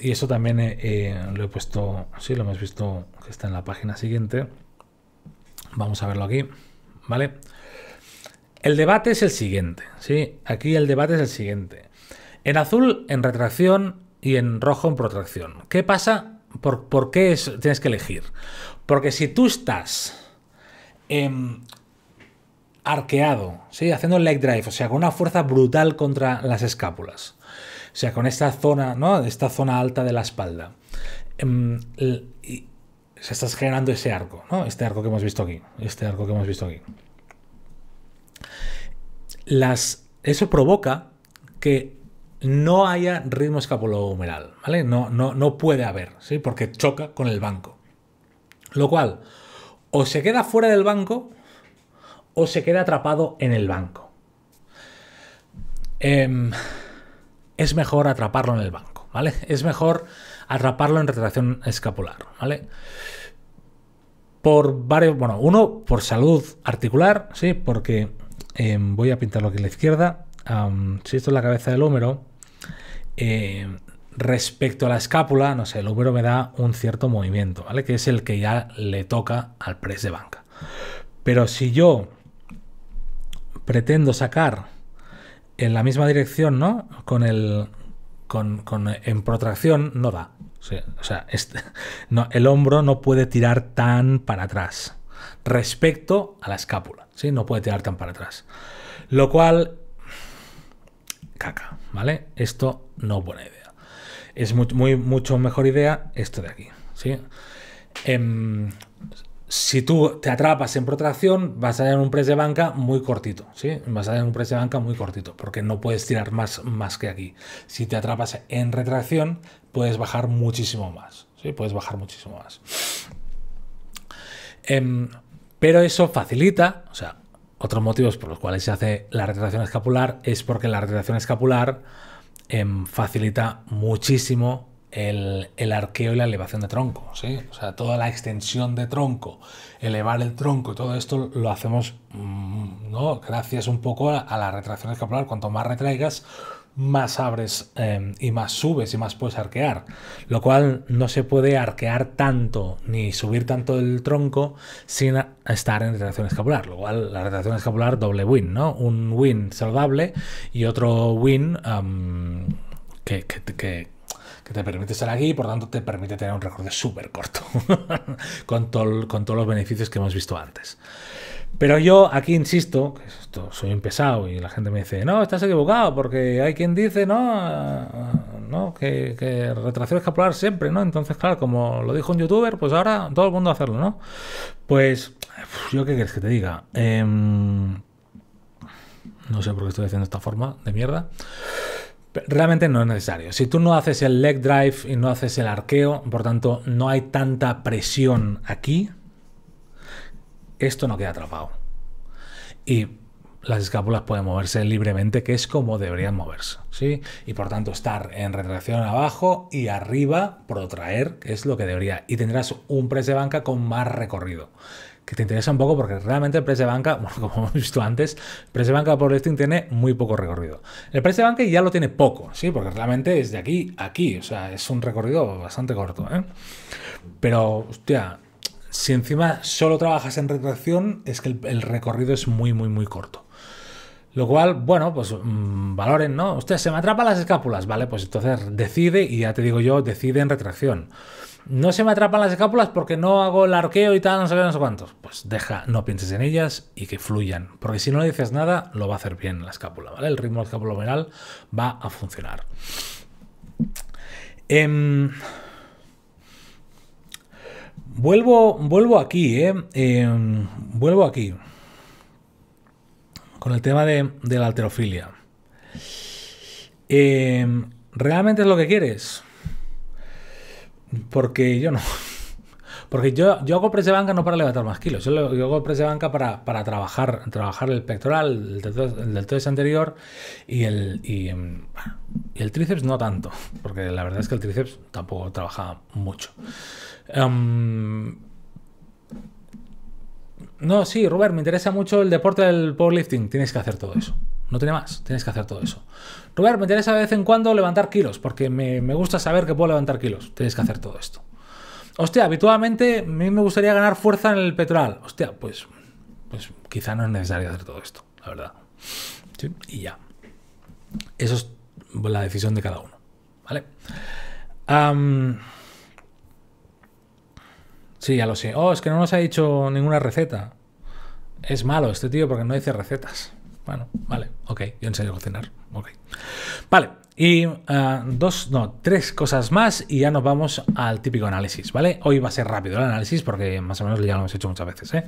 y eso también eh, eh, lo he puesto, sí, lo hemos visto que está en la página siguiente. Vamos a verlo aquí, ¿vale? El debate es el siguiente, ¿sí? Aquí el debate es el siguiente. En azul, en retracción y en rojo, en protracción. ¿Qué pasa? ¿Por, qué tienes que elegir? Porque si tú estás em, arqueado, ¿sí? haciendo leg drive, o sea, con una fuerza brutal contra las escápulas, o sea, con esta zona, ¿no? Esta zona alta de la espalda, em, se estás generando ese arco, ¿no? Este arco que hemos visto aquí, este arco que hemos visto aquí las, eso provoca que no haya ritmo escapulohumeral, ¿vale? No, no, no puede haber, ¿sí? Porque choca con el banco. Lo cual, o se queda fuera del banco o se queda atrapado en el banco. Em, es mejor atraparlo en el banco, ¿vale? Es mejor atraparlo en retracción escapular, ¿vale? Por varios, bueno, uno, por salud articular, ¿sí? Porque Em, voy a pintarlo aquí a la izquierda. si esto es la cabeza del húmero, em, respecto a la escápula, no sé, el húmero me da un cierto movimiento, ¿vale? Que es el que ya le toca al press de banca. Pero si yo pretendo sacar en la misma dirección, ¿no? Con el. Con, en protracción no da. O sea, el hombro no puede tirar tan para atrás respecto a la escápula. No puede tirar tan para atrás. Lo cual, caca, ¿vale? Esto no es buena idea. Es muy, mucho mejor idea esto de aquí, ¿sí? Em, si tú te atrapas en protracción, vas a tener un precio de banca muy cortito, ¿sí? Vas a tener un press de banca muy cortito, porque no puedes tirar más, más que aquí. Si te atrapas en retracción, puedes bajar muchísimo más, ¿sí? Puedes bajar muchísimo más. Em, pero eso facilita, o sea, otros motivos por los cuales se hace la retracción escapular es porque la retracción escapular em, facilita muchísimo el, arqueo y la elevación de tronco, ¿sí? O sea, toda la extensión de tronco, elevar el tronco y todo esto lo hacemos, mm, ¿no? Gracias un poco a la retracción escapular. Cuanto más retraigas, más abres em, y más subes y más puedes arquear. Lo cual no se puede arquear tanto ni subir tanto el tronco sin estar en retracción escapular. Lo cual la retracción escapular doble win, ¿no? Un win saludable y otro win em, que, te permite estar aquí y por tanto te permite tener un recorrido súper corto con, con todos los beneficios que hemos visto antes. Pero yo aquí insisto, que esto, soy un y la gente me dice, no, estás equivocado, porque hay quien dice, no, ah, no que, que retracción escapular siempre, ¿no? Entonces, claro, como lo dijo un youtuber, pues ahora todo el mundo hacerlo, ¿no? Pues, yo qué quieres que te diga. Em, no sé por qué estoy haciendo esta forma de mierda. Realmente no es necesario. Si tú no haces el leg drive y no haces el arqueo, por tanto, no hay tanta presión aquí esto no queda atrapado. Y las escápulas pueden moverse libremente, que es como deberían moverse, ¿sí? Y por tanto estar en retracción abajo y arriba protraer, que es lo que debería. Y tendrás un precio de banca con más recorrido. Que te interesa un poco porque realmente el precio de banca, como hemos visto antes, el press de banca por listing tiene muy poco recorrido. El precio de banca ya lo tiene poco, ¿sí? Porque realmente es de aquí a aquí, o sea, es un recorrido bastante corto, ¿eh? Pero, hostia, si encima solo trabajas en retracción, es que el, recorrido es muy, muy, muy corto. Lo cual, bueno, pues mm, valoren, ¿no? Usted se me atrapa las escápulas, ¿vale? Pues entonces decide, y ya te digo yo, decide en retracción. No se me atrapan las escápulas porque no hago el arqueo y tal, no sé qué, no sé cuántos. Pues deja, no pienses en ellas y que fluyan. Porque si no le dices nada, lo va a hacer bien la escápula, ¿vale? El ritmo escapulomeral va a funcionar. Em, Vuelvo, vuelvo aquí, eh, em, vuelvo aquí. Con el tema de, la alterofilia. Em, ¿Realmente es lo que quieres? Porque yo no. Porque yo, yo hago press de banca no para levantar más kilos. Yo, hago press de banca para, para trabajar, trabajar el pectoral, el deltoides anterior y el, em, y el tríceps no tanto. Porque la verdad es que el tríceps tampoco trabaja mucho. Em, no, sí, Robert, me interesa mucho el deporte del powerlifting. Tienes que hacer todo eso. No tiene más, tienes que hacer todo eso. Robert, me interesa de vez en cuando levantar kilos, porque me, gusta saber que puedo levantar kilos. Tienes que hacer todo esto. Hostia, habitualmente a mí me gustaría ganar fuerza en el petrol. Hostia, pues, pues quizá no es necesario hacer todo esto, la verdad. Y ya. Eso es la decisión de cada uno. ¿Vale? Sí, ya lo sé. Oh, es que no nos ha dicho ninguna receta. Es malo este tío porque no dice recetas. Bueno, vale, ok, yo enseño a cocinar. Ok. Vale, y ah, dos, no, tres cosas más y ya nos vamos al típico análisis, ¿vale? Hoy va a ser rápido el análisis porque más o menos ya lo hemos hecho muchas veces, ¿eh?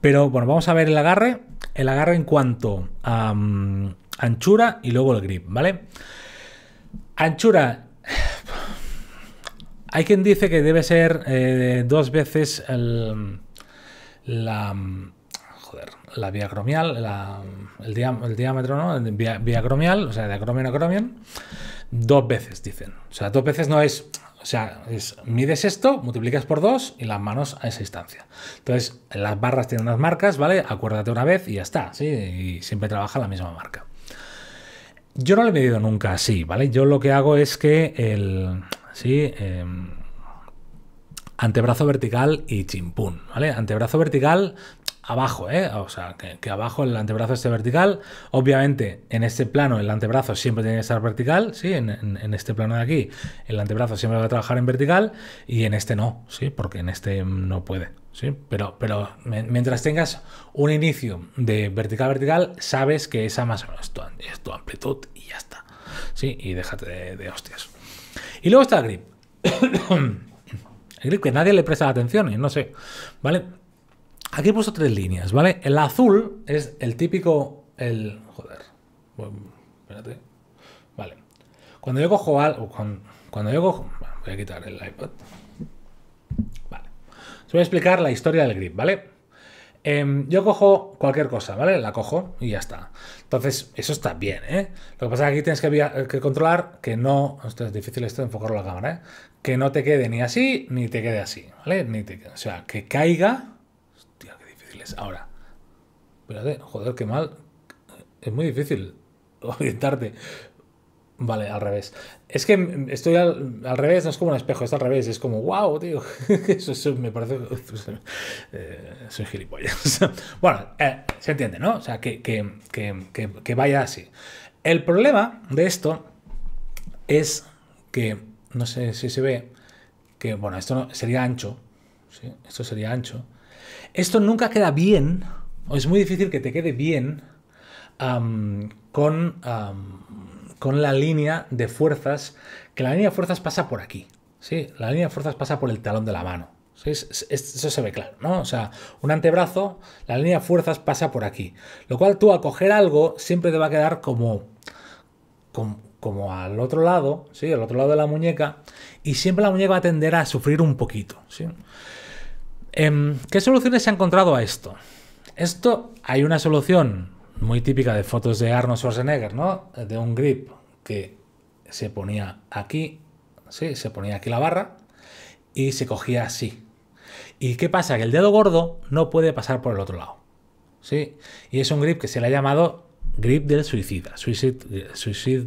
Pero bueno, vamos a ver el agarre, el agarre en cuanto a mm, anchura y luego el grip, ¿vale? Anchura, hay quien dice que debe ser eh, dos veces la, joder, la vía cromial, el, diámetro, ¿no? Vía, cromial, o sea, de acromion a acromion, dos veces, dicen. O sea, dos veces no es. O sea, es, mides esto, multiplicas por dos y las manos a esa instancia. Entonces, las barras tienen unas marcas, ¿vale? Acuérdate una vez y ya está, ¿sí? Y siempre trabaja la misma marca. Yo no lo he medido nunca así, ¿vale? Yo lo que hago es que el, ¿sí? Em, antebrazo vertical y chimpún, ¿vale? Antebrazo vertical abajo, ¿eh? O sea, que, abajo el antebrazo esté vertical. Obviamente, en este plano el antebrazo siempre tiene que estar vertical, ¿sí? En, este plano de aquí, el antebrazo siempre va a trabajar en vertical y en este no, ¿sí? Porque en este no puede, ¿sí? Pero, pero mientras tengas un inicio de vertical-vertical, sabes que esa más o menos es tu, amplitud y ya está, ¿sí? Y déjate de hostias. Y luego está el grip. el grip que nadie le presta atención, y eh, no sé. ¿Vale? Aquí he puesto tres líneas, ¿vale? El azul es el típico. El. Joder. espérate. Vale. Cuando yo cojo algo. Cuando, cuando, yo cojo. voy a quitar el iPad. Vale. Os voy a explicar la historia del grip, ¿vale? Em, yo cojo cualquier cosa, ¿vale? La cojo y ya está. Entonces, eso está bien, ¿eh? Lo que pasa es que aquí tienes que, controlar que no... Esto es difícil esto de enfocarlo la cámara, ¿eh? Que no te quede ni así, ni te quede así, ¿vale? o sea, que caiga... Hostia, qué difícil es. Ahora. Espérate, joder, qué mal. Eh, es muy difícil orientarte. Vale, al revés. Es que estoy al, revés, no es como un espejo, es al revés, es como, wow, tío. Eso, me parece. Eh, soy gilipollas. bueno, eh, se entiende, ¿no? O sea, que, que, vaya así. El problema de esto es que, no sé si se ve, que, bueno, esto sería ancho. Esto sería ancho. Esto nunca queda bien, o es muy difícil que te quede bien con con la línea de fuerzas, que la línea de fuerzas pasa por aquí, ¿sí? La línea de fuerzas pasa por el talón de la mano. ¿sí? Eso se ve claro, ¿no? O sea, un antebrazo, la línea de fuerzas pasa por aquí. Lo cual tú a coger algo siempre te va a quedar como, como, al otro lado, ¿sí? Al otro lado de la muñeca. Y siempre la muñeca va a tender a sufrir un poquito, ¿sí? Em, ¿Qué soluciones se ha encontrado a esto? Esto hay una solución muy típica de fotos de Arnold Schwarzenegger, ¿no? De un grip que se ponía aquí, ¿sí? se ponía aquí la barra y se cogía así. ¿Y qué pasa? Que el dedo gordo no puede pasar por el otro lado. ¿sí? Y es un grip que se le ha llamado grip del suicida, suicide,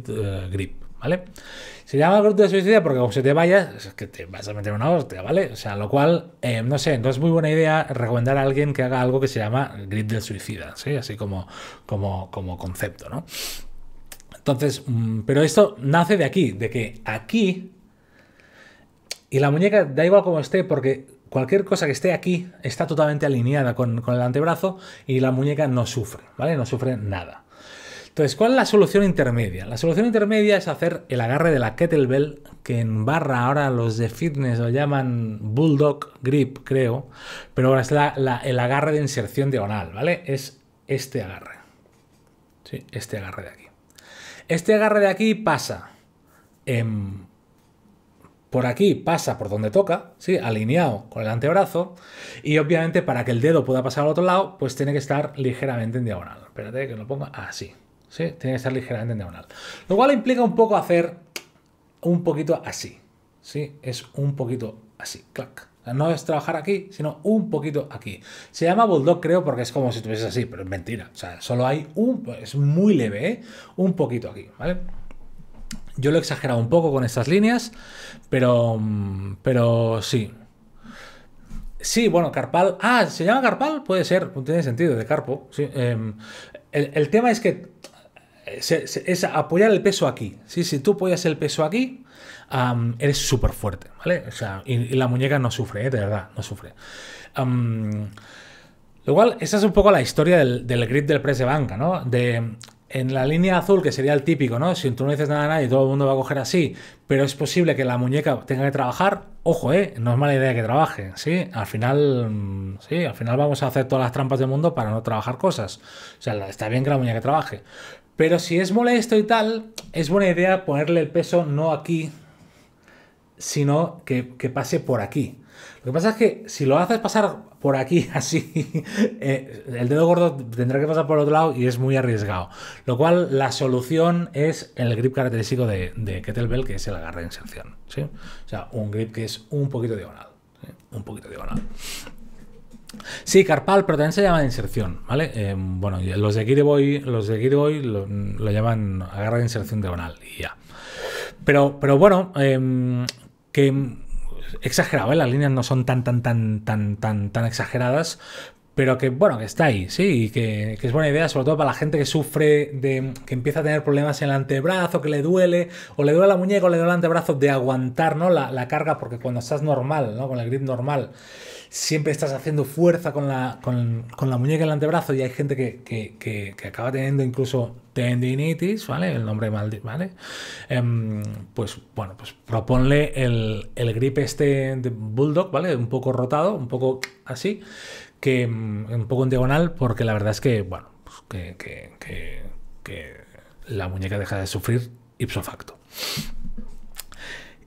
eh, grip. ¿Vale? Se llama grip del suicida porque como se te vayas, es que te vas a meter una hostia, ¿vale? O sea, lo cual, eh, no sé, no es muy buena idea recomendar a alguien que haga algo que se llama grip del suicida, ¿sí? Así como, como, como concepto, ¿no? Entonces, mm, pero esto nace de aquí, de que aquí... Y la muñeca da igual como esté, porque cualquier cosa que esté aquí está totalmente alineada con, el antebrazo y la muñeca no sufre, ¿vale? No sufre nada. Entonces, ¿cuál es la solución intermedia? La solución intermedia es hacer el agarre de la kettlebell, que en barra ahora los de fitness lo llaman bulldog grip, creo, pero ahora es el agarre de inserción diagonal, ¿vale? Es este agarre. Sí, este agarre de aquí. Este agarre de aquí pasa em, por aquí, pasa por donde toca, ¿sí? alineado con el antebrazo. Y obviamente para que el dedo pueda pasar al otro lado, pues tiene que estar ligeramente en diagonal. Espérate que lo ponga así. ¿sí? Tiene que estar ligeramente en diagonal. Lo cual implica un poco hacer un poquito así. ¿sí? Es un poquito así. Clac no es trabajar aquí, sino un poquito aquí. Se llama Bulldog, creo, porque es como si estuviese así, pero es mentira. O sea, solo hay un. Es muy leve, ¿eh? Un poquito aquí, ¿vale? Yo lo he exagerado un poco con estas líneas, pero. Pero sí. Sí, bueno, carpal. Ah, ¿se llama carpal? Puede ser, tiene sentido, de carpo. Em, el, tema es que. Eh, es apoyar el peso aquí. Sí, si tú apoyas el peso aquí, eres súper fuerte, ¿vale? O sea, y, la muñeca no sufre, ¿eh? de verdad, no sufre. lo cual, esa es un poco la historia del, del grip del press de banca, ¿no? De, en la línea azul, que sería el típico, ¿no? Si tú no dices nada a nadie, todo el mundo va a coger así, pero es posible que la muñeca tenga que trabajar, ojo, ¿eh? No es mala idea que trabaje, ¿sí? Al final, mm, sí, al final vamos a hacer todas las trampas del mundo para no trabajar cosas. O sea, está bien que la muñeca trabaje. Pero si es molesto y tal, es buena idea ponerle el peso no aquí, sino que, pase por aquí. Lo que pasa es que si lo haces pasar por aquí así, eh, el dedo gordo tendrá que pasar por otro lado y es muy arriesgado. Lo cual, la solución es el grip característico de, Kettlebell, que es el agarre de inserción. ¿sí? O sea, un grip que es un poquito diagonal. Un poquito diagonal. Sí, carpal, pero también se llama inserción, ¿vale? Eh, bueno, los de Kiriboy, los de Kiriboy lo, llaman agarra de inserción diagonal y ya. Pero, pero bueno, em, que exageraba, las líneas no son tan, tan, tan, tan, tan, tan exageradas, pero que bueno, que está ahí, sí, y que, es buena idea, sobre todo para la gente que sufre de que empieza a tener problemas en el antebrazo, que le duele, o le duele la muñeca o le duele el antebrazo, de aguantar la, carga, porque cuando estás normal, ¿no? con el grip normal, siempre estás haciendo fuerza con la, muñeca y el antebrazo, y hay gente que, acaba teniendo incluso tendinitis, ¿vale? El nombre maldito, ¿vale? Em, pues bueno, pues proponle el, el grip este de Bulldog, ¿vale? Un poco rotado, un poco así que mm, un poco en diagonal, porque la verdad es que, bueno, pues que, la muñeca deja de sufrir ipso facto.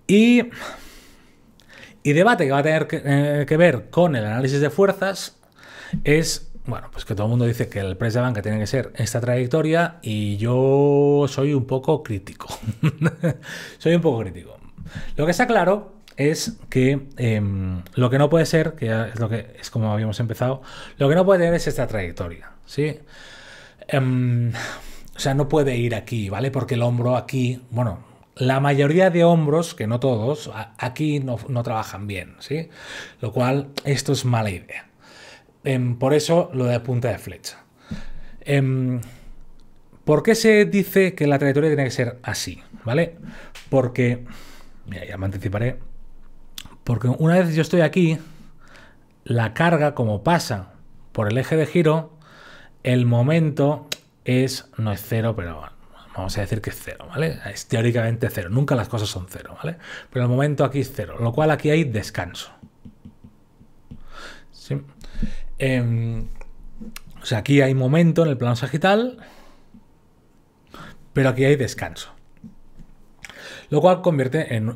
Y, y debate que va a tener eh, que, ver con el análisis de fuerzas es bueno, pues que todo el mundo dice que el press de banca tiene que ser esta trayectoria y yo soy un poco crítico. soy un poco crítico. Lo que está claro es que em, lo que no puede ser, que es lo que es como habíamos empezado, lo que no puede ser es esta trayectoria, ¿sí? Em, o sea, no puede ir aquí, ¿vale? Porque el hombro aquí, bueno, la mayoría de hombros, que no todos, aquí no, trabajan bien, ¿sí? Lo cual, esto es mala idea. Em, por eso lo de punta de flecha. ¿Por qué se dice que la trayectoria tiene que ser así? ¿Vale? Porque... ya me anticiparé. Porque una vez yo estoy aquí, la carga, como pasa por el eje de giro, el momento es, no es cero, pero vamos a decir que es cero, ¿vale? Es teóricamente cero, nunca las cosas son cero, ¿vale? Pero el momento aquí es cero, lo cual aquí hay descanso. Em, o sea, aquí hay momento en el plano sagital, pero aquí hay descanso lo cual convierte en,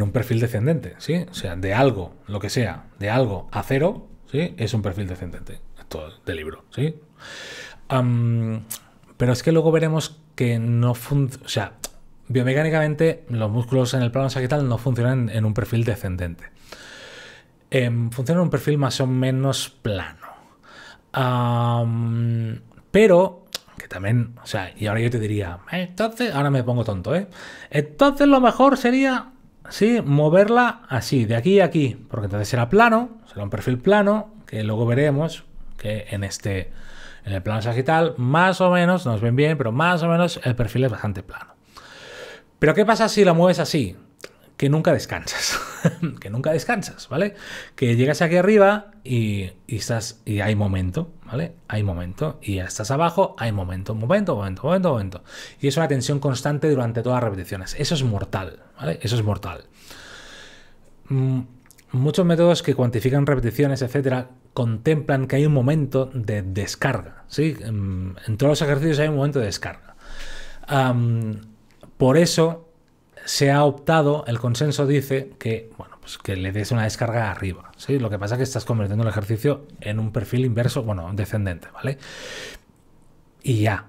un perfil descendente, ¿sí? O sea, de algo, lo que sea, de algo a cero, ¿sí? Es un perfil descendente, esto de libro, ¿sí? pero es que luego veremos que no funciona, o sea, biomecánicamente los músculos en el plano sagital no funcionan en un perfil descendente. Em, funciona en un perfil más o menos plano. pero también, o sea, y ahora yo te diría, entonces, ahora me pongo tonto, ¿eh? Entonces lo mejor sería, sí, moverla así, de aquí a aquí, porque entonces será plano, será un perfil plano, que luego veremos que en este, en el plano sagital, más o menos, nos ven bien, pero más o menos el perfil es bastante plano. Pero ¿qué pasa si la mueves así? que nunca descansas, que nunca descansas, ¿vale? Que llegas aquí arriba y, estás y hay momento, ¿vale? Hay momento y estás abajo, hay momento, momento, momento, momento, momento. Y es una tensión constante durante todas las repeticiones. Eso es mortal, ¿vale? Eso es mortal. Mm, muchos métodos que cuantifican repeticiones, etcétera, contemplan que hay un momento de descarga, ¿sí? Mm, en, todos los ejercicios hay un momento de descarga. por eso se ha optado, el consenso dice que, bueno, pues que le des una descarga arriba, ¿sí? Lo que pasa es que estás convirtiendo el ejercicio en un perfil inverso, bueno, descendente, ¿vale? Y ya,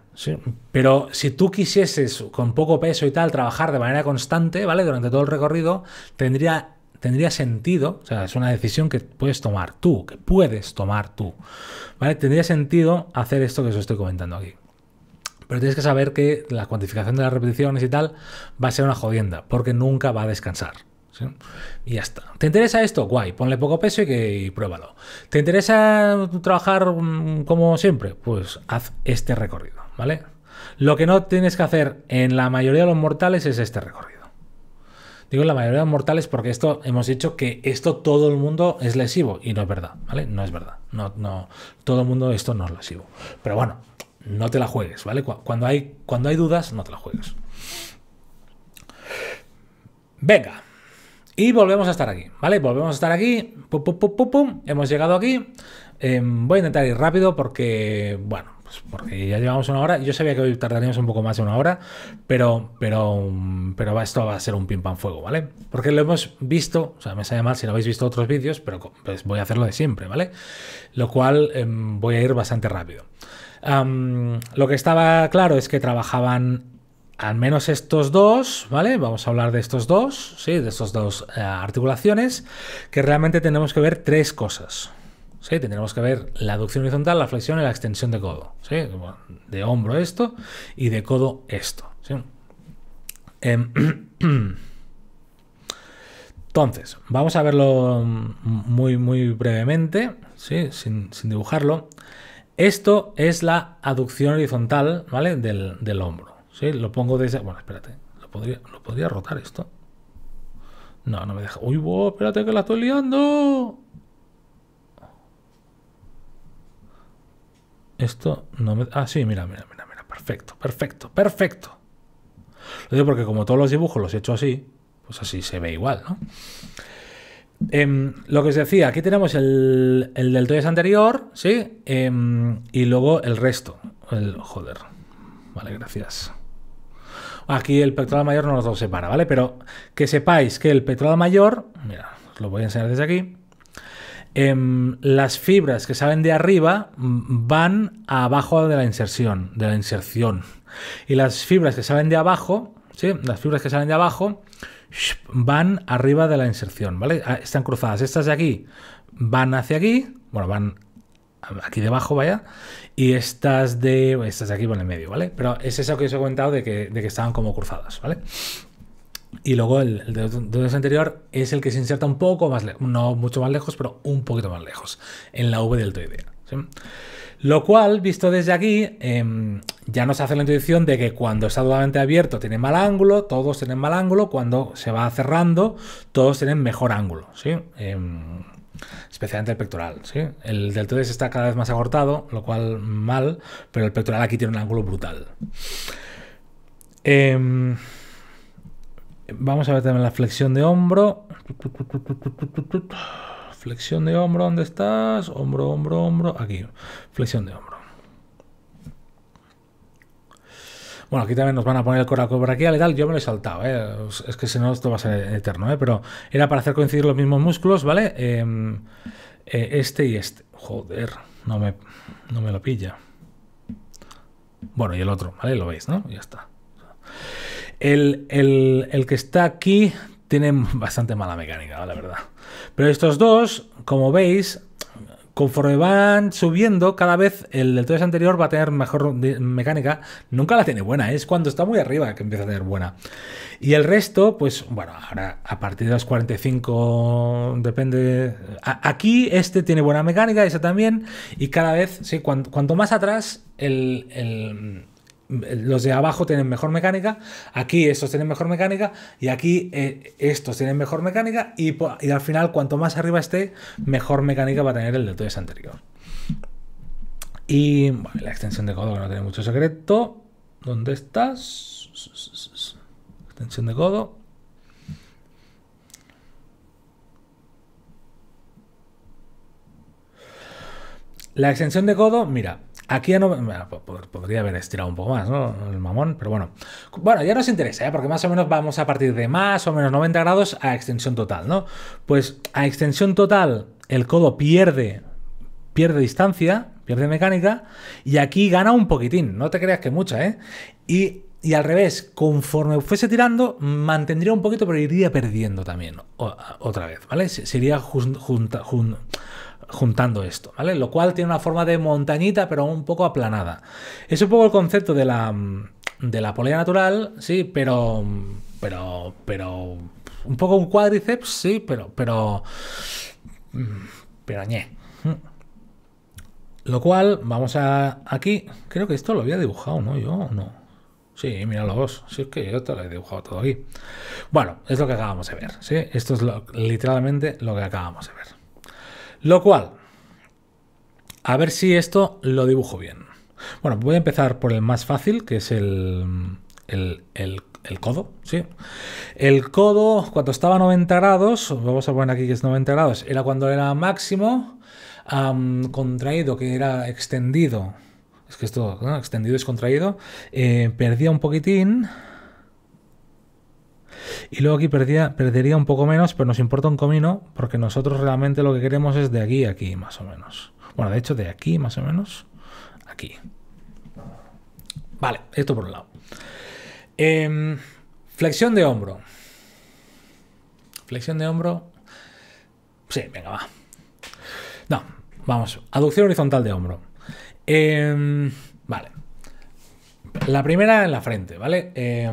Pero si tú quisieses con poco peso y tal trabajar de manera constante, ¿vale? Durante todo el recorrido, tendría tendría sentido, o sea, es una decisión que puedes tomar tú, que puedes tomar tú, ¿vale? Tendría sentido hacer esto que os estoy comentando aquí. Pero tienes que saber que la cuantificación de las repeticiones y tal va a ser una jodienda, porque nunca va a descansar. Y ya está. ¿Te interesa esto? Guay, ponle poco peso y, que, pruébalo. ¿Te interesa trabajar mm, como siempre? Pues haz este recorrido, ¿vale? Lo que no tienes que hacer en la mayoría de los mortales es este recorrido. Digo la mayoría de los mortales porque esto hemos dicho que esto todo el mundo es lesivo y no es verdad, ¿vale? No es verdad. No, no, todo el mundo esto no es lesivo. Pero bueno, no te la juegues, ¿vale? Cuando hay, cuando hay dudas, no te la juegues. Venga. Y volvemos a estar aquí, ¿vale? Volvemos a estar aquí. Hemos llegado aquí. Em, voy a intentar ir rápido porque, bueno, pues porque ya llevamos una hora. Yo sabía que hoy tardaríamos un poco más de una hora, pero, pero, pero esto va a ser un pim pam fuego, ¿vale? Porque lo hemos visto, o sea, me sale mal si lo habéis visto otros vídeos, pero pues voy a hacerlo de siempre, ¿vale? Lo cual em, voy a ir bastante rápido lo que estaba claro es que trabajaban al menos estos dos, ¿vale? Vamos a hablar de estos dos, De estos dos eh, articulaciones, que realmente tenemos que ver tres cosas. ¿sí? Tendremos que ver la aducción horizontal, la flexión y la extensión de codo. De hombro esto y de codo esto. Em, entonces, vamos a verlo muy, muy brevemente, sin dibujarlo. Esto es la aducción horizontal, ¿vale? Del, del hombro. ¿sí? Lo pongo desde... Bueno, espérate. ¿Lo podría, ¿Lo podría rotar esto? No, no me deja. ¡Uy, Espérate que la estoy liando. Esto no me... Ah, sí, mira, mira, mira, mira. Perfecto, perfecto, perfecto. Lo digo porque como todos los dibujos los he hecho así, pues así se ve igual, ¿no? Em, lo que os decía, aquí tenemos el, el deltoides anterior, ¿sí? Em, y luego el resto. El, joder. Vale, gracias. Aquí el pectoral mayor no lo separa, ¿vale? Pero que sepáis que el petróleo mayor, mira, os lo voy a enseñar desde aquí, em, las fibras que salen de arriba mm, van abajo de la inserción, de la inserción. Y las fibras que salen de abajo las fibras que salen de abajo van arriba de la inserción, ¿vale? Ah, están cruzadas. Estas de aquí van hacia aquí, bueno, van aquí debajo, vaya, y estas de estas de aquí van en medio, ¿vale? Pero es eso que os he comentado de que, estaban como cruzadas, ¿vale? Y luego el, de dedo anterior es el que se inserta un poco más lejos, no mucho más lejos, pero un poquito más lejos, en la V deltoidea. ¿sí? Lo cual, visto desde aquí, em, ya nos hace la intuición de que cuando está totalmente abierto tiene mal ángulo, todos tienen mal ángulo, cuando se va cerrando, todos tienen mejor ángulo, ¿sí? Em, especialmente el pectoral, ¿sí? El deltoides está cada vez más acortado, lo cual mal, pero el pectoral aquí tiene un ángulo brutal. Em, vamos a ver también la flexión de hombro. Flexión de hombro, ¿dónde estás? Hombro, hombro, hombro. Aquí. Flexión de hombro. Bueno, aquí también nos van a poner el coraco por aquí. tal. Yo me lo he saltado, ¿eh? Es que si no, esto va a ser eterno, ¿eh? Pero era para hacer coincidir los mismos músculos, ¿vale? Em, eh, este y este. Joder, no me, me lo pilla. Bueno, y el otro, ¿vale? Lo veis, ¿no? Ya está. El, el que está aquí tienen bastante mala mecánica, la verdad. Pero estos dos, como veis, conforme van subiendo, cada vez el del 3 anterior va a tener mejor mecánica. Nunca la tiene buena, ¿eh? es cuando está muy arriba que empieza a tener buena. Y el resto, pues bueno, ahora a partir de los 45 depende... aquí este tiene buena mecánica, esa también, y cada vez, sí, cuanto, más atrás el los de abajo tienen mejor mecánica, aquí estos tienen mejor mecánica y aquí eh, estos tienen mejor mecánica y, al final cuanto más arriba esté, mejor mecánica va a tener el de anterior. Y la extensión de codo que no tiene mucho secreto. ¿Dónde estás? Extensión de codo. La extensión de codo, mira, Aquí ya no. podría haber estirado un poco más, ¿no? El mamón, pero bueno. Bueno, ya nos interesa, ¿eh? porque más o menos vamos a partir de más o menos 90 grados a extensión total, ¿no? Pues a extensión total, el codo pierde, pierde distancia, pierde mecánica, y aquí gana un poquitín, no te creas que mucha, ¿eh? Y, al revés, conforme fuese tirando, mantendría un poquito, pero iría perdiendo también, otra vez, ¿vale? Sería junta, iría juntando esto, ¿vale? Lo cual tiene una forma de montañita, pero un poco aplanada. Es un poco el concepto de la, mm, de la polea natural, sí, pero... Mm, pero... pero un poco un cuádriceps, sí, pero... pero... Mm, pero Lo cual, vamos a... aquí, creo que esto lo había dibujado, ¿no? Yo, no. Sí, mira dos sí es que yo te lo he dibujado todo aquí. Bueno, es lo que acabamos de ver. ¿sí? Esto es literalmente lo que acabamos de ver. Lo cual, a ver si esto lo dibujo bien. Bueno, voy a empezar por el más fácil, que es el, el, codo, ¿sí? El codo, cuando estaba a 90 grados, vamos a poner aquí que es 90 grados, era cuando era máximo, contraído, que era extendido, es que esto, ¿no? extendido es contraído, eh, perdía un poquitín, y luego aquí perdería un poco menos, pero nos importa un comino porque nosotros realmente lo que queremos es de aquí a aquí, más o menos. Bueno, de hecho, de aquí, más o menos, aquí. Vale, esto por un lado. Em, flexión de hombro. Flexión de hombro. Sí, venga, va. No, vamos. Aducción horizontal de hombro. Em, vale. La primera en la frente, ¿vale? Eh,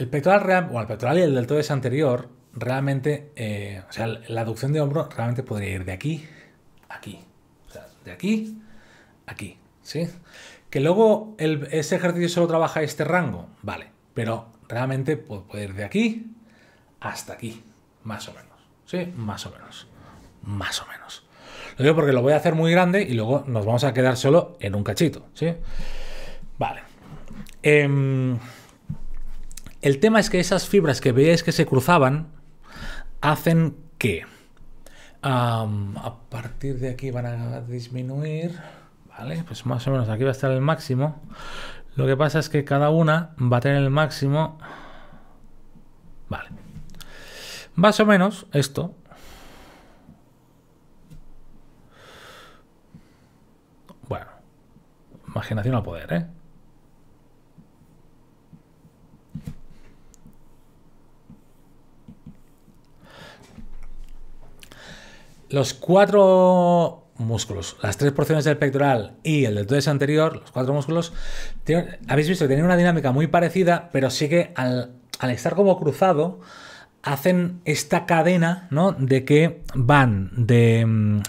el pectoral real, o el pectoral y el deltoides anterior, realmente, eh, o sea, la aducción de hombro realmente podría ir de aquí a aquí. O sea, de aquí a aquí, ¿sí? Que luego ese ejercicio solo trabaja este rango, vale, pero realmente puede ir de aquí hasta aquí, más o menos, ¿sí? Más o menos, más o menos. Lo digo porque lo voy a hacer muy grande y luego nos vamos a quedar solo en un cachito, ¿sí? Vale. Em, el tema es que esas fibras que veis que se cruzaban hacen que a partir de aquí van a disminuir, ¿vale? Pues más o menos aquí va a estar el máximo. Lo que pasa es que cada una va a tener el máximo, ¿vale? Más o menos esto. Bueno, imaginación al poder, ¿eh? Los cuatro músculos, las tres porciones del pectoral y el deltoides anterior, los cuatro músculos, habéis visto que tienen una dinámica muy parecida, pero sí que al, estar como cruzado, hacen esta cadena, ¿no? De que van de, mm,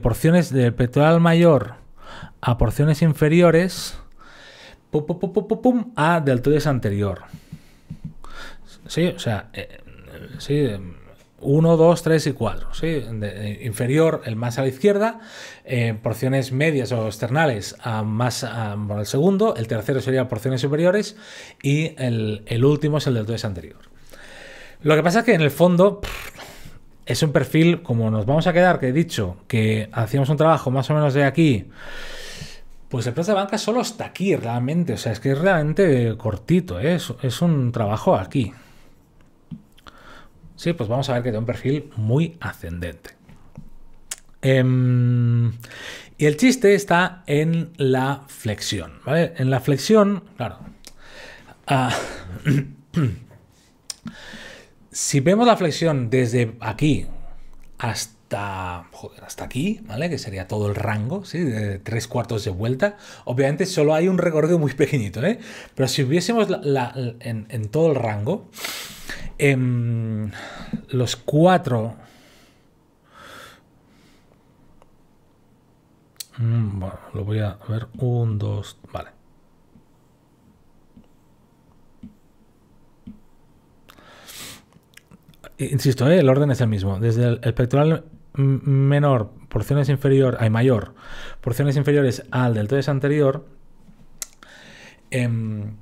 porciones del pectoral mayor a porciones inferiores, pum, pum, pum, a deltoides anterior. Sí, o sea, eh, sí. 1, 2, 3 y 4. ¿sí? Eh, inferior, el más a la izquierda, eh, porciones medias o externales a más el segundo, el tercero sería porciones superiores y el, último es el del 2 anterior. Lo que pasa es que en el fondo es un perfil, como nos vamos a quedar, que he dicho que hacíamos un trabajo más o menos de aquí. Pues el precio de banca solo está aquí realmente, o sea, es que es realmente cortito, ¿eh? es un trabajo aquí. Sí, pues vamos a ver que tiene un perfil muy ascendente. Em, y el chiste está en la flexión, En la flexión, claro. Ah, si vemos la flexión desde aquí hasta hasta, hasta aquí, ¿vale? Que sería todo el rango, ¿sí? De tres cuartos de vuelta. Obviamente solo hay un recorrido muy pequeñito, ¿eh? Pero si hubiésemos en, todo el rango, em, los cuatro... Mm, bueno, lo voy a ver. Un, dos, vale. Insisto, ¿eh? el orden es el mismo. Desde el, el pectoral menor, porciones inferior, hay mayor, porciones inferiores al del anterior, em,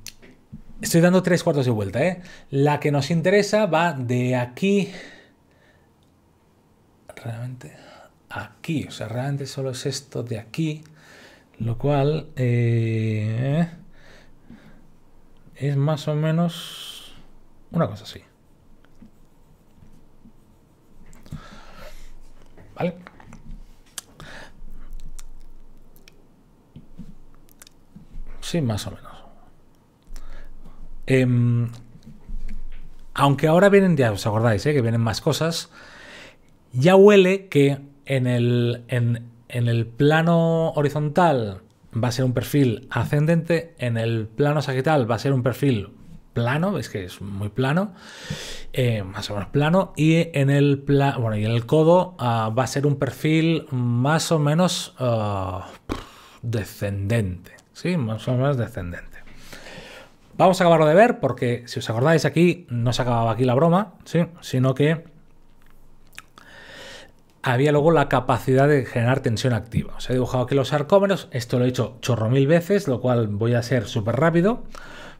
estoy dando tres cuartos de vuelta. ¿eh? La que nos interesa va de aquí, realmente aquí, o sea, realmente solo es esto de aquí, lo cual eh, es más o menos una cosa así. Sí, más o menos. Em, aunque ahora vienen, ya os acordáis, ¿eh? que vienen más cosas, ya huele que en el, en, en el plano horizontal va a ser un perfil ascendente, en el plano sagital va a ser un perfil plano, es que es muy plano, eh, más o menos plano, y en el, plan y en el codo ah, va a ser un perfil más o menos ah, descendente, ¿sí? Más o menos descendente. Vamos a acabarlo de ver porque, si os acordáis aquí, no se acababa aquí la broma, ¿sí? Sino que había luego la capacidad de generar tensión activa. Os he dibujado aquí los sarcómeros, esto lo he hecho chorro mil veces, lo cual voy a ser súper rápido,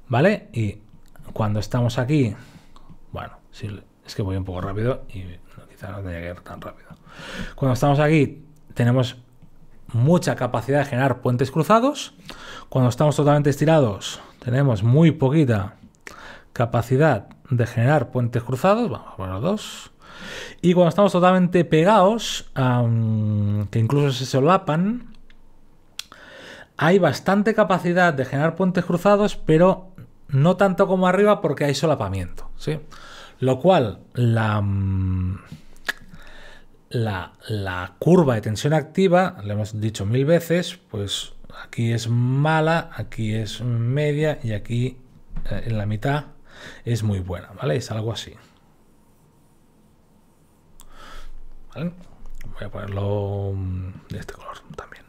¿vale? Y cuando estamos aquí, bueno, si, es que voy un poco rápido y no, no tenía que ir tan rápido. Cuando estamos aquí tenemos mucha capacidad de generar puentes cruzados. Cuando estamos totalmente estirados tenemos muy poquita capacidad de generar puentes cruzados. Vamos a poner dos. Y cuando estamos totalmente pegados, que incluso se solapan, hay bastante capacidad de generar puentes cruzados, pero no tanto como arriba porque hay solapamiento, ¿sí? Lo cual, mm, la, la, curva de tensión activa, le hemos dicho mil veces, pues aquí es mala, aquí es media y aquí eh, en la mitad es muy buena, Es algo así. Voy a ponerlo mm, de este color también.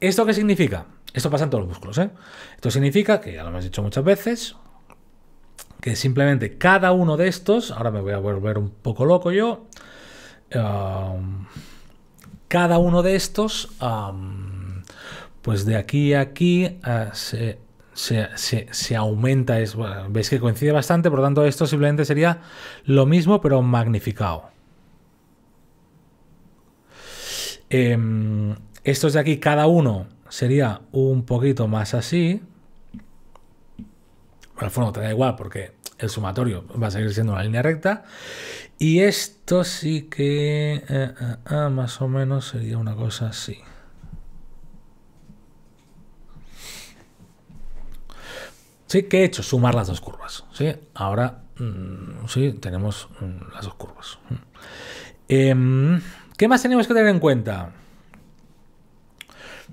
¿Esto qué significa? Esto pasa en todos los músculos. ¿eh? Esto significa, que ya lo hemos dicho muchas veces, que simplemente cada uno de estos, ahora me voy a volver un poco loco yo, cada uno de estos, pues de aquí a aquí eh, se, aumenta, veis que coincide bastante, por lo tanto esto simplemente sería lo mismo pero magnificado. Esto em, estos de aquí, cada uno sería un poquito más así. Al fondo te da igual porque el sumatorio va a seguir siendo una línea recta. Y esto sí que eh, eh, eh, más o menos sería una cosa así. Sí, que he hecho? Sumar las dos curvas. ¿sí? Ahora mm, sí tenemos mm, las dos curvas. Mm. Em, ¿Qué más tenemos que tener en cuenta?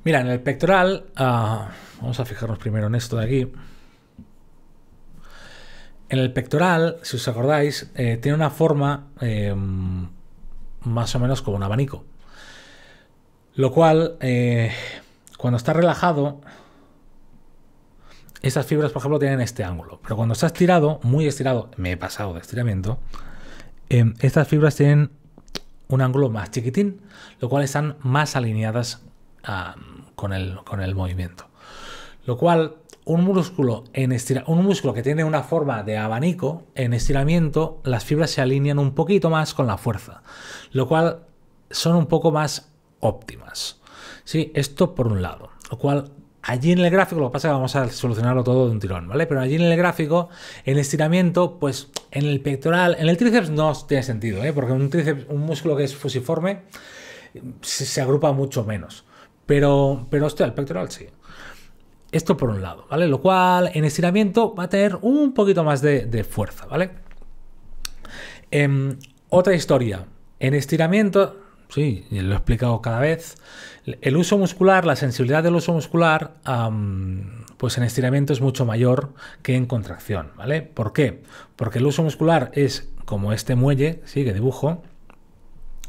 Mira, en el pectoral, ah, vamos a fijarnos primero en esto de aquí. En el pectoral, si os acordáis, eh, tiene una forma em, más o menos como un abanico. Lo cual, eh, cuando está relajado, estas fibras, por ejemplo, tienen este ángulo. Pero cuando está estirado, muy estirado, me he pasado de estiramiento, em, estas fibras tienen un ángulo más chiquitín, lo cual están más alineadas a con el, con el movimiento. Lo cual, un músculo, en un músculo que tiene una forma de abanico, en estiramiento, las fibras se alinean un poquito más con la fuerza, lo cual son un poco más óptimas. ¿Sí? Esto por un lado, lo cual allí en el gráfico, lo que pasa es que vamos a solucionarlo todo de un tirón, ¿vale? Pero allí en el gráfico, en estiramiento, pues en el pectoral, en el tríceps no tiene sentido, ¿eh? Porque un un músculo que es fusiforme, se agrupa mucho menos. Pero, pero hostia, el pectoral sí. Esto por un lado, ¿vale? Lo cual en estiramiento va a tener un poquito más de, fuerza, ¿vale? Em, otra historia. En estiramiento, sí, lo he explicado cada vez, el uso muscular, la sensibilidad del uso muscular, pues en estiramiento es mucho mayor que en contracción, ¿vale? ¿Por qué? Porque el uso muscular es como este muelle, sí, que dibujo,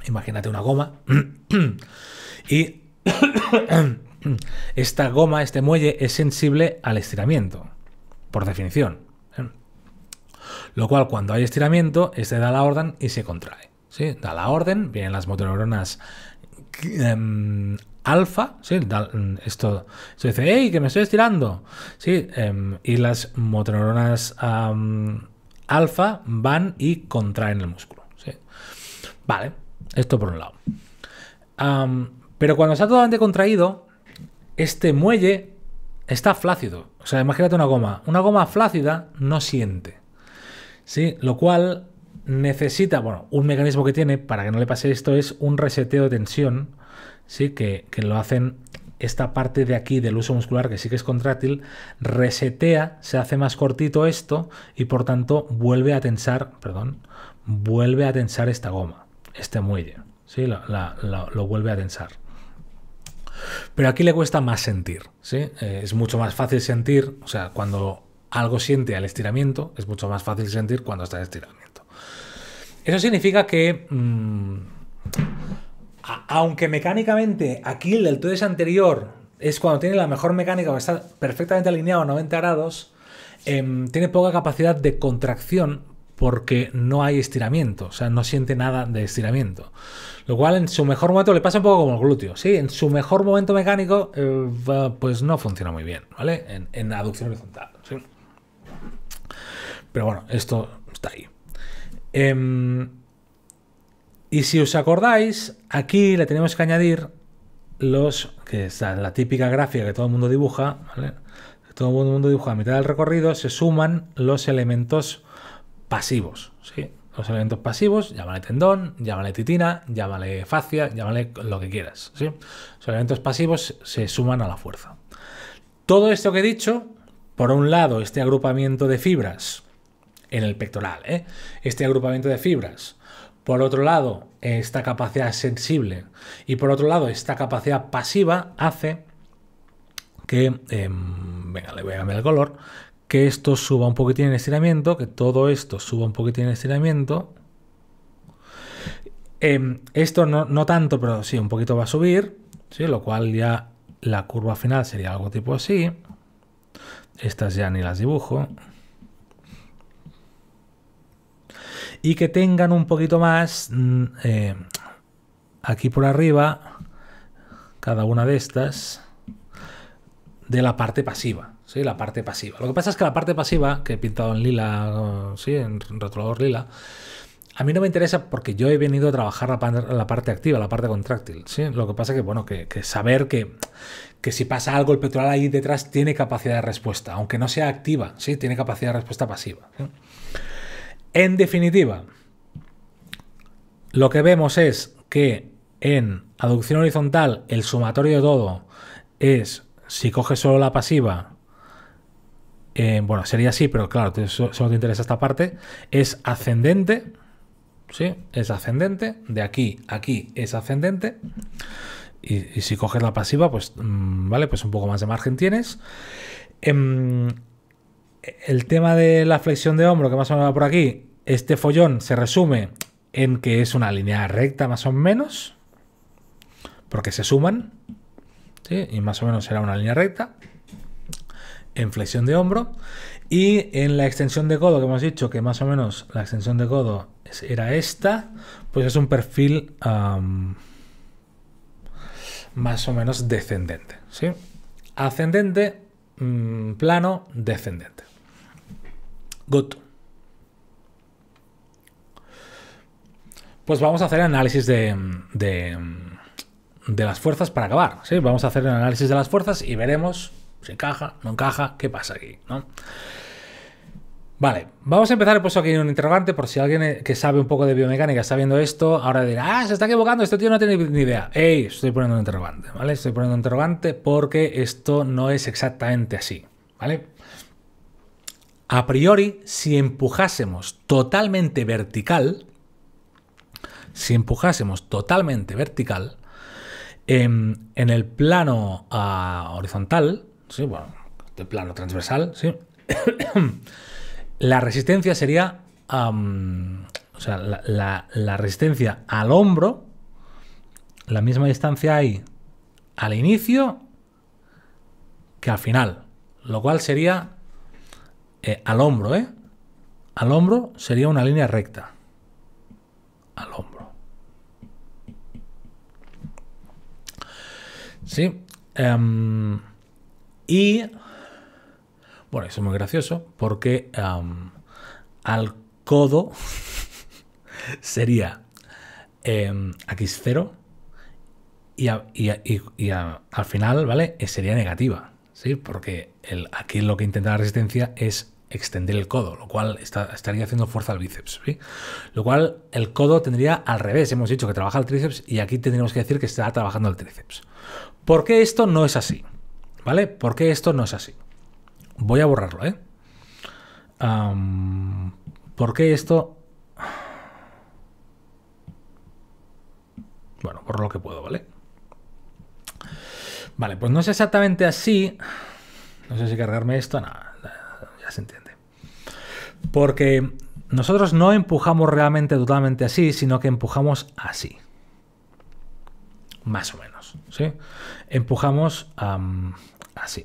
imagínate una goma, y esta goma, este muelle, es sensible al estiramiento, por definición. ¿eh? Lo cual, cuando hay estiramiento, este da la orden y se contrae. ¿sí? Da la orden, vienen las motoneuronas em, alfa, ¿sí? Mm, esto se dice, ¡hey, que me estoy estirando! ¿sí? Em, y las motoneuronas alfa van y contraen el músculo. Vale, esto por un lado. Pero cuando está totalmente contraído, este muelle está flácido. O sea, imagínate una goma. Una goma flácida no siente. ¿Sí? Lo cual necesita, bueno, un mecanismo que tiene para que no le pase esto es un reseteo de tensión, ¿sí? Que, lo hacen esta parte de aquí del uso muscular, que sí que es contráctil, resetea, se hace más cortito esto y por tanto vuelve a tensar, perdón, vuelve a tensar esta goma, este muelle, ¿sí? lo vuelve a tensar. Pero aquí le cuesta más sentir, ¿sí? Eh, es mucho más fácil sentir, o sea, cuando algo siente al estiramiento, es mucho más fácil sentir cuando está en estiramiento. Eso significa que, mm, aunque mecánicamente aquí el deltoides anterior es cuando tiene la mejor mecánica o está perfectamente alineado a 90 grados, em, tiene poca capacidad de contracción porque no hay estiramiento, o sea, no siente nada de estiramiento. Lo cual en su mejor momento le pasa un poco como el glúteo, ¿sí? En su mejor momento mecánico, eh, pues no funciona muy bien, ¿vale? En, aducción horizontal, Pero bueno, esto está ahí. Em, y si os acordáis, aquí le tenemos que añadir los, que es la típica gráfica que todo el mundo dibuja, ¿vale? todo el mundo dibuja a mitad del recorrido, se suman los elementos pasivos, ¿sí? Los elementos pasivos, llámale tendón, llámale titina, llámale fascia, llámale lo que quieras, ¿sí? Los elementos pasivos se suman a la fuerza. Todo esto que he dicho, por un lado, este agrupamiento de fibras en el pectoral, ¿eh? este agrupamiento de fibras, por otro lado, esta capacidad sensible y por otro lado, esta capacidad pasiva hace que, em, venga, le voy a cambiar el color, que esto suba un poquitín en estiramiento, que todo esto suba un poquitín en estiramiento. Em, esto no, tanto, pero sí, un poquito va a subir, ¿sí? lo cual ya la curva final sería algo tipo así. Estas ya ni las dibujo. Y que tengan un poquito más mm, eh, aquí por arriba, cada una de estas, de la parte pasiva la parte pasiva. Lo que pasa es que la parte pasiva, que he pintado en lila, sí, en retrolador lila, a mí no me interesa porque yo he venido a trabajar la, parte activa, la parte contráctil. ¿sí? Lo que pasa es que, bueno, que, saber que, si pasa algo, el petrol ahí detrás tiene capacidad de respuesta, aunque no sea activa, ¿sí? tiene capacidad de respuesta pasiva. En definitiva, lo que vemos es que en aducción horizontal el sumatorio de todo es, si coges solo la pasiva, eh, bueno, sería así, pero claro, solo te interesa esta parte, es ascendente, ¿sí? Es ascendente, de aquí a aquí es ascendente. Y, si coges la pasiva, pues, mm, ¿vale? Pues un poco más de margen tienes. Em, el tema de la flexión de hombro, que más o menos va por aquí, este follón se resume en que es una línea recta más o menos, porque se suman, ¿sí? y más o menos será una línea recta en flexión de hombro. Y en la extensión de codo, que hemos dicho que más o menos la extensión de codo era esta, pues es un perfil más o menos descendente. ¿sí? Ascendente, mm, plano, descendente. Good. Pues vamos a hacer análisis de, de, de, las fuerzas para acabar. ¿sí? Vamos a hacer el análisis de las fuerzas y veremos ¿Se pues encaja? ¿No encaja? ¿Qué pasa aquí? Vale, vamos a empezar. He puesto aquí un interrogante por si alguien eh, que sabe un poco de biomecánica está viendo esto, ahora dirá, ah, se está equivocando, este tío no tiene ni idea. Ey, estoy poniendo un interrogante, ¿vale? Estoy poniendo un interrogante porque esto no es exactamente así, ¿vale? A priori, si empujásemos totalmente vertical, si empujásemos totalmente vertical, em, en, el plano ah, horizontal, sí, bueno, de plano transversal, sí. la resistencia sería, o sea, la, resistencia al hombro, la misma distancia hay al inicio que al final, lo cual sería eh, al hombro, ¿eh? Al hombro sería una línea recta. Al hombro. Sí. Em, y bueno, eso es muy gracioso porque al codo sería aquí em, es cero y, al final, ¿vale? Eh, sería negativa, ¿sí? Porque aquí lo que intenta la resistencia es extender el codo, lo cual estaría haciendo fuerza al bíceps. Lo cual el codo tendría al revés. Hemos dicho que trabaja el tríceps y aquí tendríamos que decir que está trabajando el tríceps. ¿Por qué esto no es así? ¿Vale? qué esto no es así. Voy a borrarlo, ¿eh? ¿Por porque esto... Bueno, por lo que puedo, ¿vale? Vale, pues no es exactamente así. No sé si cargarme esto, nada, ya se entiende. Porque nosotros no empujamos realmente totalmente así, sino que empujamos así más o menos. ¿sí? Empujamos así.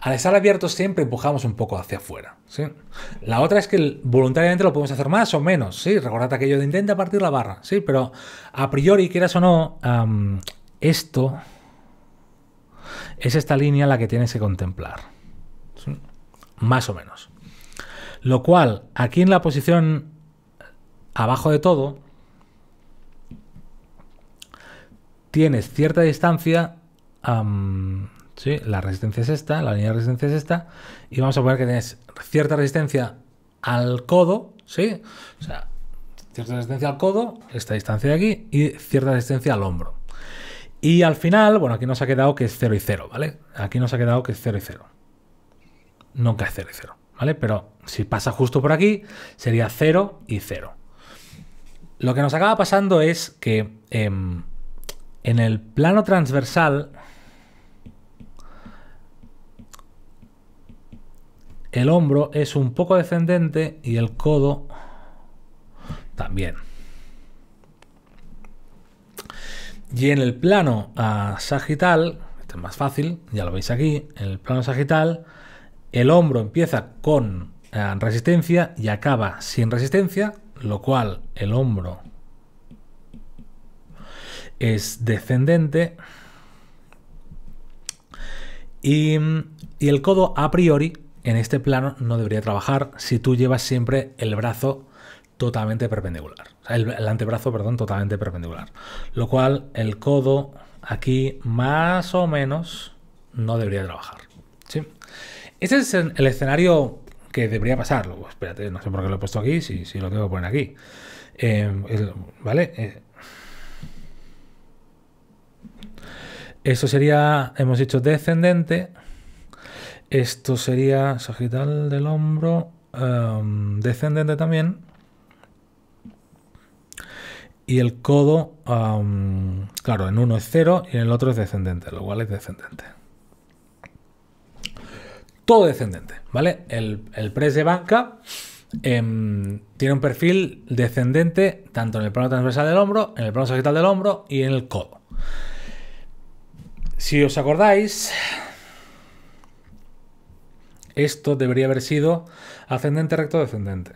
Al estar abierto siempre empujamos un poco hacia afuera. ¿sí? La otra es que voluntariamente lo podemos hacer más o menos. ¿sí? Recordad aquello de intenta partir la barra. ¿sí? Pero a priori, quieras o no, esto es esta línea la que tienes que contemplar. Más o menos. Lo cual, aquí en la posición abajo de todo, tienes cierta distancia, ¿sí? la resistencia es esta, la línea de resistencia es esta, y vamos a poner que tienes cierta resistencia al codo, ¿sí? O sea, cierta resistencia al codo, esta distancia de aquí, y cierta resistencia al hombro. Y al final, bueno, aquí nos ha quedado que es 0 y cero, ¿vale? Aquí nos ha quedado que es 0 y cero. Nunca es cero y cero, ¿vale? Pero si pasa justo por aquí, sería 0 y cero. Lo que nos acaba pasando es que... Em, en el plano transversal, el hombro es un poco descendente y el codo también. Y en el plano ah, sagital, este es más fácil, ya lo veis aquí, en el plano sagital, el hombro empieza con ah, resistencia y acaba sin resistencia, lo cual el hombro es descendente y, el codo a priori en este plano no debería trabajar si tú llevas siempre el brazo totalmente perpendicular. El, antebrazo, perdón, totalmente perpendicular. Lo cual el codo aquí más o menos no debería trabajar. ¿sí? Ese es el escenario que debería pasar. espérate, no sé por qué lo he puesto aquí, si, si lo tengo que poner aquí. Eh, ¿Vale? Eh, Esto sería, hemos dicho, descendente. Esto sería sagital del hombro, em, descendente también. Y el codo, em, claro, en uno es cero y en el otro es descendente, lo cual es descendente. Todo descendente, ¿vale? El, el press de banca em, tiene un perfil descendente tanto en el plano transversal del hombro, en el plano sagital del hombro y en el codo. Si os acordáis, esto debería haber sido ascendente recto descendente.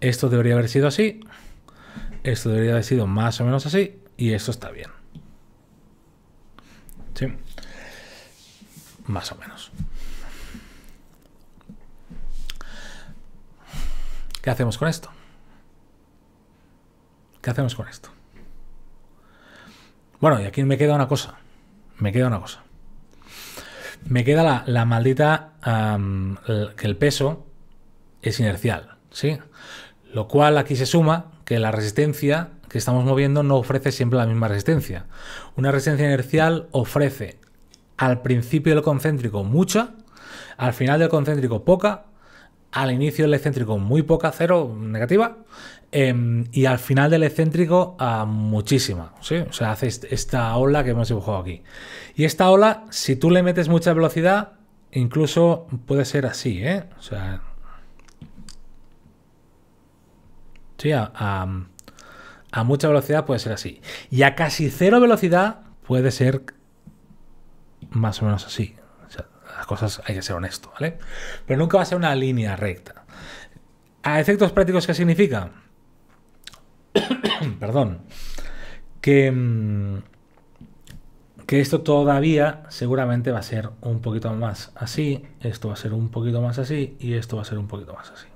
Esto debería haber sido así. Esto debería haber sido más o menos así. Y esto está bien. ¿Sí? Más o menos. ¿Qué hacemos con esto? ¿Qué hacemos con esto? Bueno, y aquí me queda una cosa. Me queda una cosa. Me queda la, maldita... que el peso es inercial, ¿sí? Lo cual aquí se suma que la resistencia que estamos moviendo no ofrece siempre la misma resistencia. Una resistencia inercial ofrece al principio del concéntrico mucha, al final del concéntrico poca al inicio del excéntrico muy poca, cero negativa, em, y al final del excéntrico a ah, muchísima. O sea, hace esta ola que hemos dibujado aquí. Y esta ola, si tú le metes mucha velocidad, incluso puede ser así, ¿eh? O sea... a mucha velocidad puede ser así. Y a casi cero velocidad puede ser más o menos así cosas hay que ser honesto, ¿vale? Pero nunca va a ser una línea recta. ¿A efectos prácticos qué significa? Perdón. Que, mm, que esto todavía seguramente va a ser un poquito más así, esto va a ser un poquito más así y esto va a ser un poquito más así.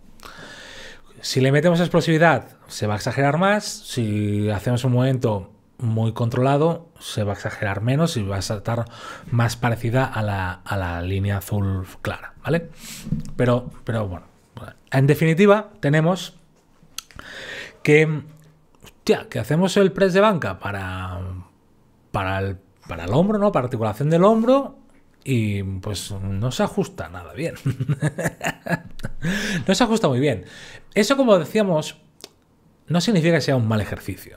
Si le metemos explosividad, se va a exagerar más. Si hacemos un momento muy controlado, se va a exagerar menos y va a estar más parecida a la, línea azul clara, ¿vale? Pero, pero bueno, en definitiva tenemos que, hostia, que hacemos el press de banca para, para, el, para el hombro, ¿no? Para articulación del hombro y pues no se ajusta nada bien. no se ajusta muy bien. Eso como decíamos, no significa que sea un mal ejercicio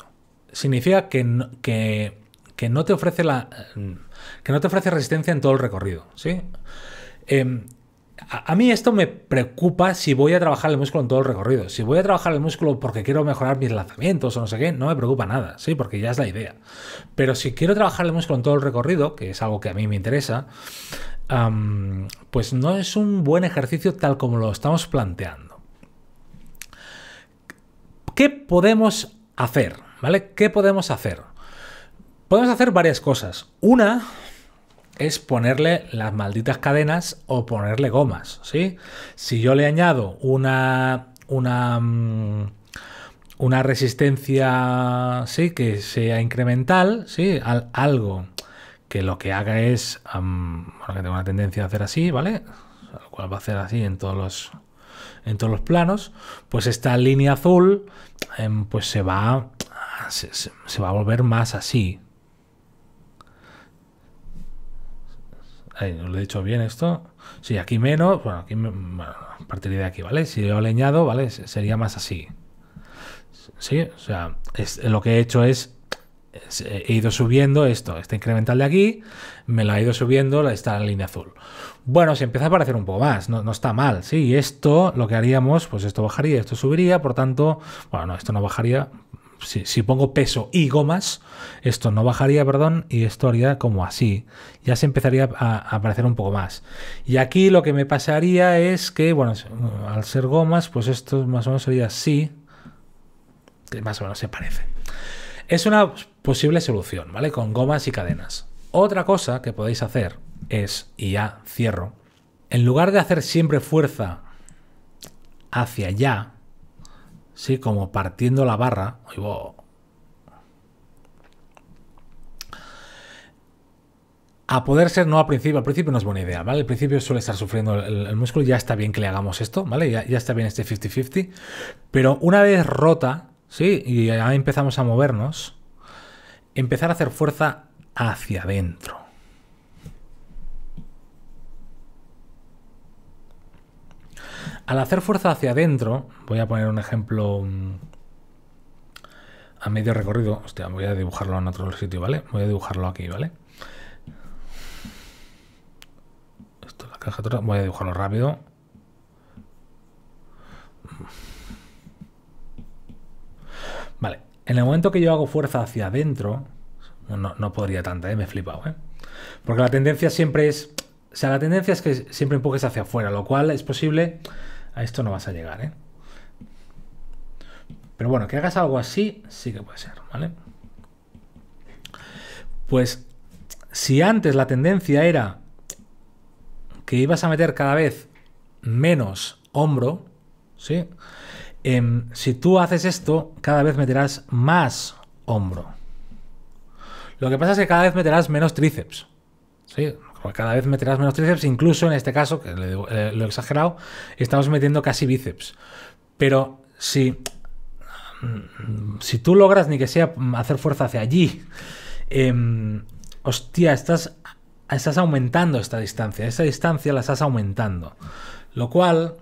significa que, no, que, no te ofrece la. Mm, que no te ofrece resistencia en todo el recorrido. ¿sí? Em, a, mí esto me preocupa si voy a trabajar el músculo en todo el recorrido. Si voy a trabajar el músculo porque quiero mejorar mis lanzamientos o no sé qué, no me preocupa nada, sí, porque ya es la idea. Pero si quiero trabajar el músculo en todo el recorrido, que es algo que a mí me interesa, pues no es un buen ejercicio tal como lo estamos planteando. ¿Qué podemos hacer? ¿Vale? ¿Qué podemos hacer? Podemos hacer varias cosas. Una es ponerle las malditas cadenas o ponerle gomas, ¿sí? Si yo le añado una una mm, una resistencia, sí, que sea incremental, sí, algo que lo que haga es bueno, que tengo una tendencia a hacer así, ¿vale? Lo cual va a hacer así en todos los en todos los planos, pues esta línea azul em, pues se va se, va a volver más así. no ¿Lo he dicho bien esto? Sí, aquí menos. Bueno, aquí, partiría de aquí, ¿vale? Si lo he leñado, ¿vale? Sería más así. Sí, o sea, lo que he hecho es, eh, He ido subiendo esto, este incremental de aquí, me lo ha ido subiendo, está en línea azul. Bueno, si empieza a parecer un poco más, no, está mal, ¿sí? Y esto, lo que haríamos, pues esto bajaría, esto subiría, por tanto... Bueno, esto no bajaría, si, pongo peso y gomas, esto no bajaría, perdón, y esto haría como así. Ya se empezaría a, a, aparecer un poco más. Y aquí lo que me pasaría es que, bueno, mm, al ser gomas, pues esto más o menos sería así. Que más o menos se parece. Es una posible solución, ¿vale? Con gomas y cadenas. Otra cosa que podéis hacer es, y ya cierro, en lugar de hacer siempre fuerza hacia allá, Sí, como partiendo la barra. A poder ser no al principio, al principio no es buena idea, ¿vale? Al principio suele estar sufriendo el, músculo, ya está bien que le hagamos esto, ¿vale? Ya, está bien este 50-50, pero una vez rota, ¿sí? Y ya empezamos a movernos, empezar a hacer fuerza hacia adentro. Al hacer fuerza hacia adentro, voy a poner un ejemplo mm, a medio recorrido. Hostia, voy a dibujarlo en otro sitio, ¿vale? Voy a dibujarlo aquí, ¿vale? Esto es la caja otra. Voy a dibujarlo rápido. Vale. En el momento que yo hago fuerza hacia adentro, no, podría tanta, ¿eh? me he flipado, ¿eh? Porque la tendencia siempre es. O sea, la tendencia es que siempre empujes hacia afuera, lo cual es posible a esto no vas a llegar, ¿eh? Pero bueno, que hagas algo así, sí que puede ser, ¿vale? Pues si antes la tendencia era que ibas a meter cada vez menos hombro, ¿sí? Em, si tú haces esto, cada vez meterás más hombro. Lo que pasa es que cada vez meterás menos tríceps. ¿sí? Pues cada vez meterás menos tríceps, incluso en este caso, que eh, lo he exagerado, estamos metiendo casi bíceps. Pero si, mm, si tú logras ni que sea mm, hacer fuerza hacia allí, em, hostia, estás, estás aumentando esta distancia, esa distancia la estás aumentando. Lo cual,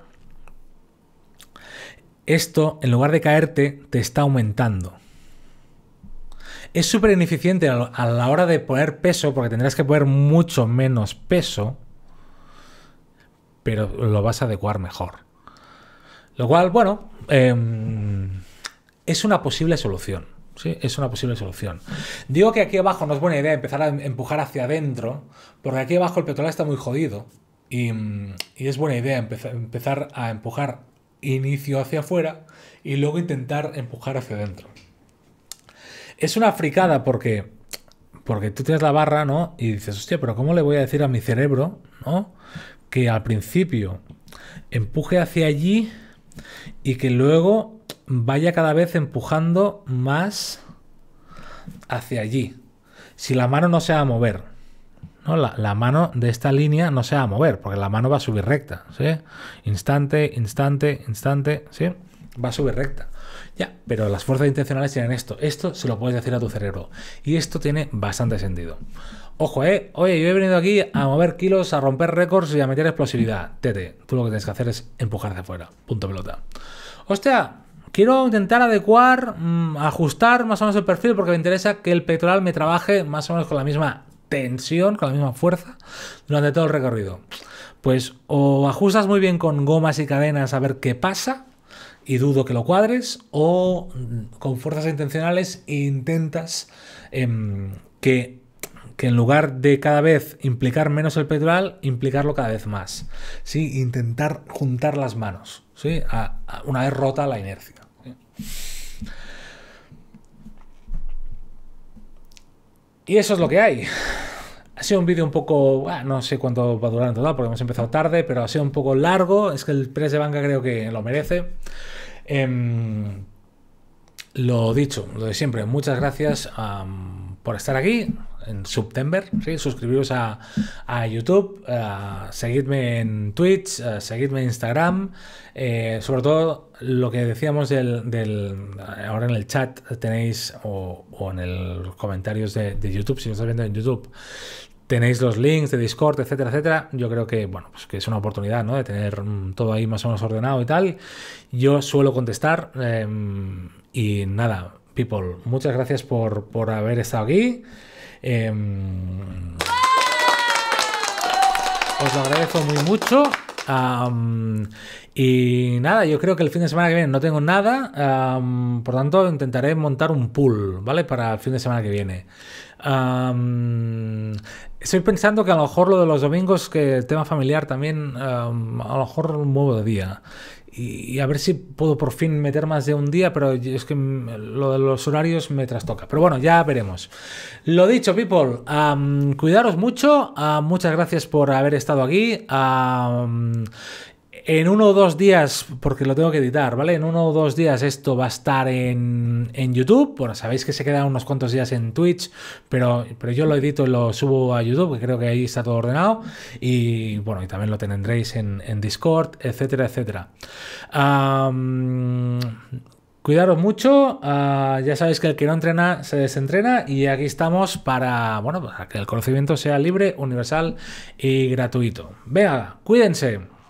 esto, en lugar de caerte, te está aumentando. Es súper ineficiente a la hora de poner peso, porque tendrás que poner mucho menos peso, pero lo vas a adecuar mejor. Lo cual, bueno, em, es una posible solución. ¿sí? Es una posible solución. Digo que aquí abajo no es buena idea empezar a em, empujar hacia adentro, porque aquí abajo el petróleo está muy jodido. Y, es buena idea empezar a empujar inicio hacia afuera y luego intentar empujar hacia adentro es una fricada porque, porque tú tienes la barra, ¿no? Y dices, hostia, pero ¿cómo le voy a decir a mi cerebro, ¿no? Que al principio empuje hacia allí y que luego vaya cada vez empujando más hacia allí. Si la mano no se va a mover, ¿no? La, la, mano de esta línea no se va a mover, porque la mano va a subir recta, ¿sí? Instante, instante, instante, ¿sí? Va a subir recta. Ya, pero las fuerzas intencionales tienen esto. Esto se lo puedes decir a tu cerebro. Y esto tiene bastante sentido. Ojo, eh. Oye, yo he venido aquí a mover kilos, a romper récords y a meter explosividad. Tete, tú lo que tienes que hacer es empujar hacia afuera. Punto pelota. Hostia, quiero intentar adecuar, mm, ajustar más o menos el perfil porque me interesa que el pectoral me trabaje más o menos con la misma tensión, con la misma fuerza durante todo el recorrido. Pues o ajustas muy bien con gomas y cadenas a ver qué pasa, y dudo que lo cuadres, o mm, con fuerzas intencionales intentas em, que, en lugar de cada vez implicar menos el petrol, implicarlo cada vez más. ¿sí? Intentar juntar las manos, ¿sí? A, una vez rota la inercia. Y eso es lo que hay. Ha sido un vídeo un poco, ah, no sé cuánto va a durar en porque hemos empezado tarde, pero ha sido un poco largo. Es que el press de banca creo que lo merece. Em, lo dicho, lo de siempre, muchas gracias por estar aquí en September. Suscribiros a, YouTube, seguidme en Twitch, seguidme en Instagram. Eh, sobre todo lo que decíamos del, ahora en el chat tenéis o, en los comentarios de, YouTube, si no estás viendo en YouTube, tenéis los links de Discord, etcétera, etcétera. Yo creo que, bueno, pues que es una oportunidad, De tener mm, todo ahí más o menos ordenado y tal. Yo suelo contestar. Em, y nada, people, muchas gracias por, haber estado aquí. Em, os lo agradezco muy mucho. y nada, yo creo que el fin de semana que viene no tengo nada, por tanto intentaré montar un pool, ¿vale? Para el fin de semana que viene estoy pensando que a lo mejor lo de los domingos, que el tema familiar también, a lo mejor un de día. Y, a ver si puedo por fin meter más de un día, pero es que lo de los horarios me trastoca. Pero bueno, ya veremos. Lo dicho, people, cuidaros mucho. Ah, muchas gracias por haber estado aquí. En uno o dos días, porque lo tengo que editar, ¿vale? En uno o dos días esto va a estar en, en YouTube. Bueno, sabéis que se quedan unos cuantos días en Twitch, pero, pero yo lo edito y lo subo a YouTube, que creo que ahí está todo ordenado. Y bueno, y también lo tendréis en, Discord, etcétera, etcétera. Cuidaros mucho, ah, ya sabéis que el que no entrena se desentrena y aquí estamos para, bueno, para que el conocimiento sea libre, universal y gratuito. Vea, cuídense.